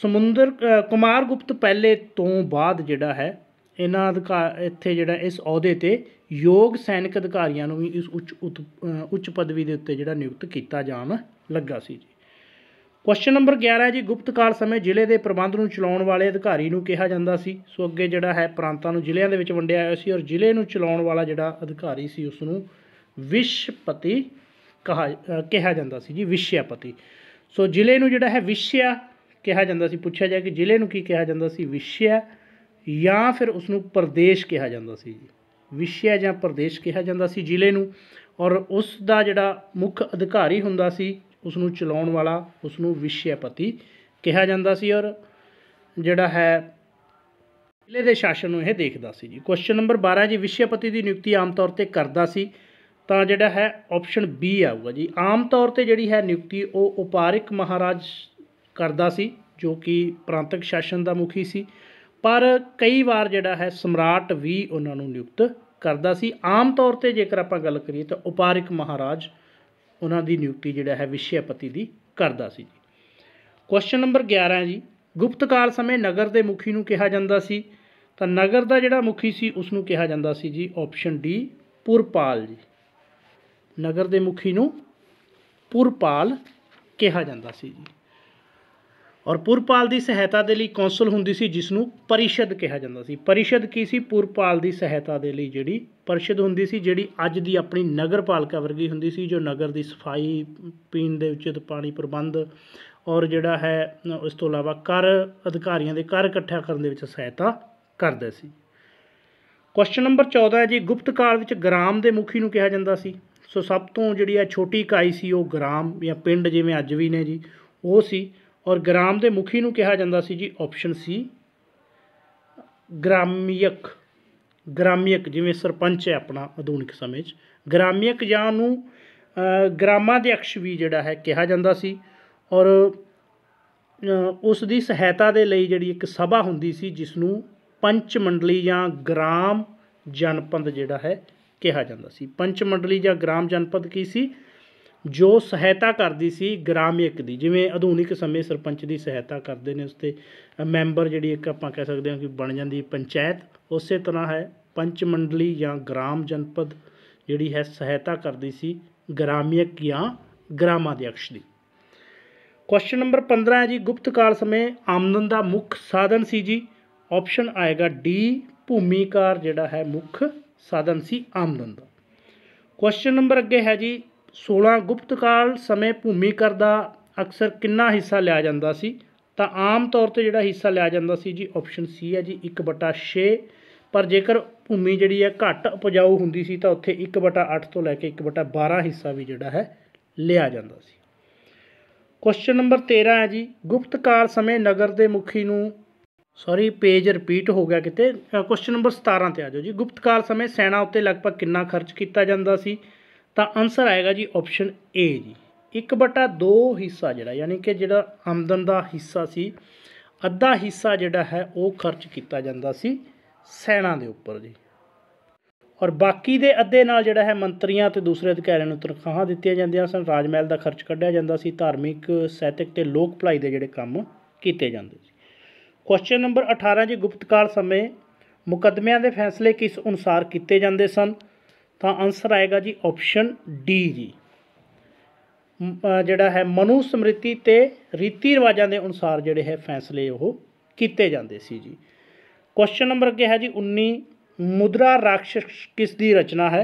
ਸਮੁੰਦਰ ਕੁਮਾਰ ਗੁਪਤ ਪਹਿਲੇ ਤੋਂ ਬਾਅਦ ਜਿਹੜਾ ਹੈ ਇਹਨਾਂ ਅਧਿਕਾਰ ਇੱਥੇ ਜਿਹੜਾ ਇਸ ਅਹੁਦੇ ਤੇ ਯੋਗ ਸੈਨਿਕ ਅਧਿਕਾਰੀਆਂ ਨੂੰ ਵੀ ਇਸ ਉੱਚ ਉੱਚ ਪਦਵੀ ਦੇ ਉੱਤੇ ਜਿਹੜਾ ਨਿਯੁਕਤ ਕੀਤਾ ਜਾਣ ਲੱਗਾ ਸੀ ਕੁਐਸਚਨ ਨੰਬਰ 11 ਜੀ ਗੁਪਤ ਕਾਲ ਸਮੇਂ ਜ਼ਿਲ੍ਹੇ ਦੇ ਪ੍ਰਬੰਧ ਨੂੰ ਚਲਾਉਣ ਵਾਲੇ ਅਧਿਕਾਰੀ ਨੂੰ ਕਿਹਾ ਜਾਂਦਾ ਸੀ ਸੋ ਅੱਗੇ ਜਿਹੜਾ ਹੈ ਪ੍ਰਾਂਤਾਂ ਨੂੰ ਜ਼ਿਲ੍ਹਿਆਂ ਦੇ ਵਿੱਚ ਵੰਡਿਆ ਹੋਇਆ ਸੀ ਔਰ ਜ਼ਿਲ੍ਹੇ ਨੂੰ ਚਲਾਉਣ ਵਾਲਾ ਜਿਹੜਾ ਅਧਿਕਾਰੀ ਸੀ ਉਸ ਨੂੰ ਵਿਸ਼ਪਤੀ ਕਹਾ ਕਿਹਾ ਜਾਂਦਾ ਸੀ ਜੀ ਵਿਸ਼ਿਆਪਤੀ ਸੋ ਜ਼ਿਲ੍ਹੇ ਨੂੰ ਜਿਹੜਾ ਹੈ ਵਿਸ਼ਿਆ ਕਿਹਾ ਜਾਂਦਾ ਸੀ ਪੁੱਛਿਆ ਜਾਏ ਕਿ ਜ਼ਿਲ੍ਹੇ ਨੂੰ ਕੀ ਕਿਹਾ ਜਾਂਦਾ ਸੀ ਵਿਸ਼ਿਆ ਜਾਂ ਫਿਰ ਉਸ ਨੂੰ ਪ੍ਰਦੇਸ਼ ਕਿਹਾ ਜਾਂਦਾ ਸੀ ਜੀ ਵਿਸ਼ਿਆ ਜਾਂ ਪ੍ਰਦੇਸ਼ ਕਿਹਾ ਜਾਂਦਾ ਸੀ ਜ਼ਿਲ੍ਹੇ ਨੂੰ ਔਰ ਉਸ ਦਾ ਜਿਹੜਾ ਮੁੱਖ ਅਧਿਕਾਰੀ ਹੁੰਦਾ ਸੀ ਉਸ ਨੂੰ ਚਲਾਉਣ ਵਾਲਾ ਉਸ ਨੂੰ ਵਿਸ਼ਿਆਪਤੀ ਕਿਹਾ ਜਾਂਦਾ ਸੀ ਔਰ ਜਿਹੜਾ ਹੈ ਜ਼ਿਲ੍ਹੇ ਦੇ ਸ਼ਾਸਨ ਨੂੰ ਇਹ ਦੇਖਦਾ ਸੀ ਜੀ ਕੁਐਸਚਨ ਨੰਬਰ 12 ਜੀ ਵਿਸ਼ਿਆਪਤੀ ਦੀ ਨਿਯੁਕਤੀ ਆਮ ਤੌਰ ਤੇ ਕਰਦਾ ਸੀ ਤਾਂ ਜਿਹੜਾ ਹੈ ਆਪਸ਼ਨ ਬੀ ਆਊਗਾ ਜੀ ਆਮ ਤੌਰ ਤੇ ਜਿਹੜੀ ਹੈ ਨਿਯੁਕਤੀ ਉਹ ਉਪਾਰਿਕ ਮਹਾਰਾਜ ਕਰਦਾ ਸੀ ਜੋ ਕਿ ਪ੍ਰਾਂਤਕ ਸ਼ਾਸਨ ਦਾ ਮੁਖੀ ਸੀ ਪਰ ਕਈ ਵਾਰ ਜਿਹੜਾ ਹੈ ਸਮਰਾਟ ਵੀ ਉਹਨਾਂ ਨੂੰ ਨਿਯੁਕਤ ਕਰਦਾ ਸੀ ਆਮ ਤੌਰ ਤੇ ਜੇਕਰ ਆਪਾਂ ਗੱਲ ਕਰੀਏ ਤਾਂ ਉਪਾਰਿਕ ਮਹਾਰਾਜ ਉਹਨਾਂ ਦੀ ਨਿਯੁਕਤੀ ਜਿਹੜਾ ਹੈ ਵਿਸ਼ੇਪਤੀ ਦੀ ਕਰਦਾ ਸੀ ਜੀ ਕੁਐਸਚਨ ਨੰਬਰ 11 ਜੀ ਗੁਪਤ ਕਾਲ ਸਮੇਂ ਨਗਰ ਦੇ ਮੁਖੀ ਨੂੰ ਕਿਹਾ ਜਾਂਦਾ ਸੀ ਤਾਂ ਨਗਰ ਦਾ ਜਿਹੜਾ ਮੁਖੀ ਸੀ ਉਸ ਨੂੰ ਕਿਹਾ ਜਾਂਦਾ ਸੀ ਜੀ ਆਪਸ਼ਨ ਡੀ ਪੁਰਪਾਲ ਜੀ ਨਗਰ ਦੇ ਮੁਖੀ ਨੂੰ ਪੁਰਪਾਲ ਕਿਹਾ ਜਾਂਦਾ ਸੀ ਜੀ ਔਰ ਪੁਰਪਾਲ ਦੀ ਸਹਾਇਤਾ ਦੇ ਲਈ ਕੌਂਸਲ ਹੁੰਦੀ ਸੀ ਜਿਸ ਨੂੰ ਪਰਿਸ਼ਦ ਕਿਹਾ ਜਾਂਦਾ ਸੀ ਪਰਿਸ਼ਦ ਕੀ ਸੀ ਪੁਰਪਾਲ ਦੀ ਸਹਾਇਤਾ ਦੇ ਲਈ ਜਿਹੜੀ ਪਰਿਸ਼ਦ ਹੁੰਦੀ ਸੀ ਜਿਹੜੀ ਅੱਜ ਦੀ ਆਪਣੀ ਨਗਰਪਾਲਿਕਾ ਵਰਗੀ ਹੁੰਦੀ ਸੀ ਜੋ ਨਗਰ ਦੀ ਸਫਾਈ ਪੀਣ ਦੇ ਉਚਿਤ ਪਾਣੀ ਪ੍ਰਬੰਧ ਔਰ ਜਿਹੜਾ ਹੈ ਉਸ ਤੋਂ ਇਲਾਵਾ ਕਰ ਅਧਿਕਾਰੀਆਂ ਦੇ ਕਰ ਇਕੱਠਾ ਕਰਨ ਦੇ ਵਿੱਚ ਸਹਾਇਤਾ ਕਰਦੇ ਸੀ ਕੁਐਸਚਨ ਨੰਬਰ 14 ਹੈ ਜੀ ਗੁਪਤ ਕਾਲ ਵਿੱਚ ਗ੍ਰਾਮ ਦੇ ਮੁਖੀ ਨੂੰ ਕਿਹਾ ਜਾਂਦਾ ਸੀ ਸੋ ਸਭ ਤੋਂ ਜਿਹੜੀ ਹੈ ਛੋਟੀ ਇਕਾਈ ਸੀ ਉਹ ਗ੍ਰਾਮ ਜਾਂ ਪਿੰਡ ਜਿਵੇਂ ਅੱਜ ਵੀ ਨੇ ਜੀ ਉਹ ਸੀ ਔਰ ਗ੍ਰਾਮ ਦੇ ਮੁਖੀ ਨੂੰ ਕਿਹਾ ਜਾਂਦਾ ਸੀ ਜੀ ਆਪਸ਼ਨ ਸੀ ਗ੍ਰਾਮੀਅਕ ਗ੍ਰਾਮੀਅਕ ਜਿਵੇਂ ਸਰਪੰਚ ਹੈ ਆਪਣਾ ਆਧੁਨਿਕ ਸਮੇਂ 'ਚ ਗ੍ਰਾਮੀਅਕ ਜਾਂ ਨੂੰ ਗ੍ਰਾਮਾਂ ਦੇ ਅਕਸ਼ ਵੀ ਜਿਹੜਾ ਹੈ ਕਿਹਾ ਜਾਂਦਾ ਸੀ ਔਰ ਉਸ ਦੀ ਸਹਾਇਤਾ ਦੇ ਲਈ ਜਿਹੜੀ ਇੱਕ ਸਭਾ ਹੁੰਦੀ ਸੀ ਜਿਸ ਨੂੰ ਪੰਚ ਮੰਡਲੀ ਜਾਂ ਗ੍ਰਾਮ ਜਨਪਦ ਜਿਹੜਾ ਹੈ ਕਿਹਾ ਜਾਂਦਾ ਸੀ ਪੰਚ ਮੰਡਲੀ ਜਾਂ ਗ੍ਰਾਮ ਜਨਪਦ ਕੀ ਸੀ ਜੋ ਸਹਾਇਤਾ ਕਰਦੀ ਸੀ ਗ੍ਰਾਮਿਕ ਦੀ ਜਿਵੇਂ ਆਧੁਨਿਕ ਸਮੇਂ ਸਰਪੰਚ ਦੀ ਸਹਾਇਤਾ ਕਰਦੇ ਨੇ ਉਸ 'ਤੇ ਮੈਂਬਰ ਜਿਹੜੀ ਇੱਕ ਆਪਾਂ ਕਹਿ ਸਕਦੇ ਹਾਂ ਕਿ ਬਣ ਜਾਂਦੀ ਪੰਚਾਇਤ ਉਸੇ ਤਰ੍ਹਾਂ ਹੈ ਪੰਚ ਮੰਡਲੀ ਜਾਂ ਗ੍ਰਾਮ ਜਨਪਦ ਜਿਹੜੀ ਹੈ ਸਹਾਇਤਾ ਕਰਦੀ ਸੀ ਗ੍ਰਾਮਿਕ ਜਾਂ ਅਧਿਕਸ਼ ਦੀ ਕੁਐਸਚਨ ਨੰਬਰ 15 ਹੈ ਜੀ ਗੁਪਤ ਕਾਲ ਸਮੇਂ ਆਮਦਨ ਦਾ ਮੁੱਖ ਸਾਧਨ ਸੀ ਜੀ ਆਪਸ਼ਨ ਆਏਗਾ ਡੀ ਭੂਮੀਕਾਰ ਜਿਹੜਾ ਹੈ ਮੁੱਖ ਸਾਧਨ ਸੀ ਆਮਦਨ ਦਾ ਕੁਐਸਚਨ ਨੰਬਰ ਅੱਗੇ ਹੈ ਜੀ 16 ਗੁਪਤ ਕਾਲ ਸਮੇਂ ਭੂਮੀ ਕਰ ਦਾ ਅਕਸਰ ਕਿੰਨਾ ਹਿੱਸਾ ਲਿਆ ਜਾਂਦਾ ਸੀ ਤਾਂ ਆਮ ਤੌਰ ਤੇ ਜਿਹੜਾ ਹਿੱਸਾ ਲਿਆ ਜਾਂਦਾ ਸੀ ਜੀ ਆਪਸ਼ਨ ਸੀ ਹੈ ਜੀ 1/6 ਪਰ ਜੇਕਰ ਭੂਮੀ ਜਿਹੜੀ ਹੈ ਘੱਟ ਉਪਜਾਊ ਹੁੰਦੀ ਸੀ ਤਾਂ ਉੱਥੇ 1/8 ਤੋਂ ਲੈ ਕੇ 1/12 ਹਿੱਸਾ ਵੀ ਜਿਹੜਾ ਹੈ ਲਿਆ ਜਾਂਦਾ ਸੀ ਕੁਐਸਚਨ ਨੰਬਰ 13 ਹੈ ਜੀ ਗੁਪਤ ਕਾਲ ਸਮੇਂ ਨਗਰ ਦੇ ਮੁਖੀ ਨੂੰ ਸੌਰੀ ਪੇਜ ਰਿਪੀਟ ਹੋ ਗਿਆ ਕਿਤੇ ਕੁਐਸਚਨ ਨੰਬਰ 17 ਤੇ ਆ ਜਾਓ ਜੀ ਗੁਪਤ ਕਾਲ ਸਮੇਂ ਸੈਨਾ ਉੱਤੇ ਲਗਭਗ ਕਿੰਨਾ ਖਰਚ ਕੀਤਾ ਜਾਂਦਾ ਸੀ ਤਾਂ ਆਨਸਰ ਆਏਗਾ ਜੀ ਆਪਸ਼ਨ ਏ ਜੀ 1/2 ਹਿੱਸਾ ਜਿਹੜਾ ਯਾਨੀ ਕਿ ਜਿਹੜਾ ਆਮਦਨ ਦਾ ਹਿੱਸਾ ਸੀ ਅੱਧਾ ਹਿੱਸਾ ਜਿਹੜਾ ਹੈ ਉਹ ਖਰਚ ਕੀਤਾ ਜਾਂਦਾ ਸੀ ਸੈਨਾ ਦੇ ਉੱਪਰ ਜੀ ਔਰ ਬਾਕੀ ਦੇ ਅੱਧੇ ਨਾਲ ਜਿਹੜਾ ਹੈ ਮੰਤਰੀਆਂ ਤੇ ਦੂਸਰੇ ਅਧਿਕਾਰੀਆਂ ਨੂੰ ਤਨਖਾਹਾਂ ਦਿੱਤੀਆਂ ਜਾਂਦੀਆਂ ਸਨ ਰਾਜਮਹਿਲ ਦਾ ਖਰਚ ਕੱਢਿਆ ਜਾਂਦਾ ਸੀ ਧਾਰਮਿਕ ਸਹਿਤਕ ਤੇ ਲੋਕ ਭਲਾਈ ਦੇ ਜਿਹੜੇ ਕੰਮ ਕੀਤੇ ਜਾਂਦੇ ਸੀ ਕੁਐਸਚਨ ਨੰਬਰ 18 ਜੀ ਗੁਪਤਕਾਲ ਸਮੇਂ ਮੁਕਦਮਿਆਂ ਦੇ ਫੈਸਲੇ ਕਿਸ ਅਨੁਸਾਰ ਕੀਤੇ ਜਾਂਦੇ ਸਨ ਤਾਂ ਆਨਸਰ ਆਏਗਾ ਜੀ ਆਪਸ਼ਨ ਡੀ ਜੀ ਜਿਹੜਾ ਹੈ ਮਨੂ ਸਮ੍ਰਿਤੀ ਤੇ ਰੀਤੀ ਰਿਵਾਜਾਂ ਦੇ ਅਨੁਸਾਰ ਜਿਹੜੇ ਹੈ ਫੈਸਲੇ ਉਹ ਕੀਤੇ ਜਾਂਦੇ ਸੀ ਜੀ ਕੁਐਸਚਨ ਨੰਬਰ ਅੱਗੇ ਹੈ ਜੀ 19 ਮੁਦਰਾ ਰਾਖਸ਼ ਕਿਸ ਦੀ ਰਚਨਾ ਹੈ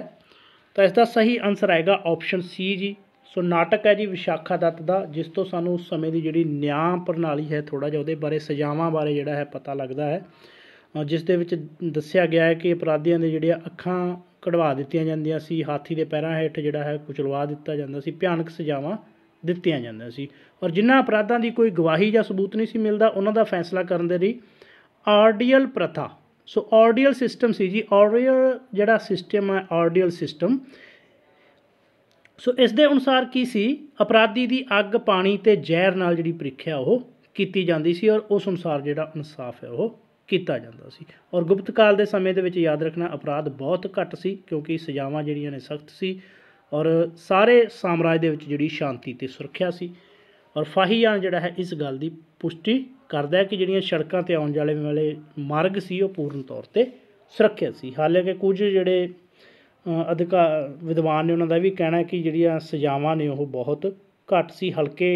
ਤਾਂ ਇਸ ਦਾ ਸਹੀ ਆਨਸਰ ਆਏਗਾ ਆਪਸ਼ਨ ਸੀ ਜੀ ਸੋ ਨਾਟਕ ਹੈ ਜੀ ਵਿਸ਼ਾਖਾ ਦੱਤ ਦਾ ਜਿਸ ਤੋਂ ਸਾਨੂੰ ਉਸ ਸਮੇਂ ਦੀ ਜਿਹੜੀ ਨਿਆਂ ਪ੍ਰਣਾਲੀ ਹੈ ਥੋੜਾ ਜਿਹਾ ਉਹਦੇ ਬਾਰੇ ਸਜ਼ਾਵਾਂ ਬਾਰੇ ਜਿਹੜਾ ਹੈ ਪਤਾ ਲੱਗਦਾ ਹੈ ਜਿਸ ਦੇ ਵਿੱਚ ਦੱਸਿਆ ਗਿਆ ਹੈ ਕਿ ਅਪਰਾਧੀਆਂ ਦੇ ਜਿਹੜੀਆਂ ਅੱਖਾਂ ਕਢਵਾ ਦਿੱਤੀਆਂ ਜਾਂਦੀਆਂ ਸੀ ਹਾਥੀ ਦੇ ਪੈਰਾਂ ਹੇਠ ਜਿਹੜਾ ਹੈ ਕੁਚਲਵਾ ਦਿੱਤਾ ਜਾਂਦਾ ਸੀ ਭਿਆਨਕ ਸਜ਼ਾਵਾਂ ਦਿੱਤੀਆਂ ਜਾਂਦੀਆਂ ਸੀ ਔਰ ਜਿਨ੍ਹਾਂ ਅਪਰਾਧਾਂ ਦੀ ਕੋਈ ਗਵਾਹੀ ਜਾਂ ਸਬੂਤ ਨਹੀਂ ਸੀ ਮਿਲਦਾ ਉਹਨਾਂ ਦਾ ਫੈਸਲਾ ਕਰਨ ਦੇ ਲਈ ਆਰਡੀਅਲ ਪ੍ਰਥਾ ਸੋ ਆਰਡੀਅਲ ਸਿਸਟਮ ਸੀ ਜੀ ਆਰਡੀਅਲ ਜਿਹੜਾ ਸਿਸਟਮ ਹੈ ਆਰਡੀਅਲ ਸਿਸਟਮ ਸੋ ਇਸ ਦੇ ਅਨੁਸਾਰ ਕੀ ਸੀ ਅਪਰਾਧੀ ਦੀ ਅੱਗ ਪਾਣੀ ਤੇ ਜ਼ਹਿਰ ਨਾਲ ਜਿਹੜੀ ਪ੍ਰੀਖਿਆ ਉਹ ਕੀਤੀ ਜਾਂਦੀ ਸੀ ਔਰ ਉਸ ਅਨੁਸਾਰ ਜਿਹੜਾ ਇਨਸਾਫ ਹੈ ਉਹ ਕੀਤਾ ਜਾਂਦਾ ਸੀ ਔਰ ਗੁਪਤ ਕਾਲ ਦੇ ਸਮੇਂ ਦੇ ਵਿੱਚ ਯਾਦ ਰੱਖਣਾ ਅਪਰਾਧ ਬਹੁਤ ਘੱਟ ਸੀ ਕਿਉਂਕਿ ਸਜ਼ਾਵਾਂ ਜਿਹੜੀਆਂ ਨੇ ਸਖਤ ਸੀ ਔਰ ਸਾਰੇ ਸਾਮਰਾਜ ਦੇ ਵਿੱਚ ਜਿਹੜੀ ਸ਼ਾਂਤੀ ਤੇ ਸੁਰੱਖਿਆ ਸੀ ਔਰ ਫਾਹੀਆਂ ਜਿਹੜਾ ਹੈ ਇਸ ਗੱਲ ਦੀ ਪੁਸ਼ਟੀ ਕਰਦਾ ਹੈ ਕਿ ਜਿਹੜੀਆਂ ਸੜਕਾਂ ਤੇ ਆਉਣ ਵਾਲੇ ਵਾਲੇ ਮਾਰਗ ਸੀ ਉਹ ਪੂਰਨ ਤੌਰ ਤੇ ਸੁਰੱਖਿਅਤ ਸੀ ਹਾਲਾਂਕਿ ਕੁਝ ਜਿਹੜੇ ਅਧਿਕਾਰ ਵਿਦਵਾਨ ਨੇ ਉਹਨਾਂ ਦਾ ਵੀ ਕਹਿਣਾ ਹੈ ਕਿ ਜਿਹੜੀਆਂ ਸਜ਼ਾਵਾਂ ਨੇ ਉਹ ਬਹੁਤ ਘੱਟ ਸੀ ਹਲਕੇ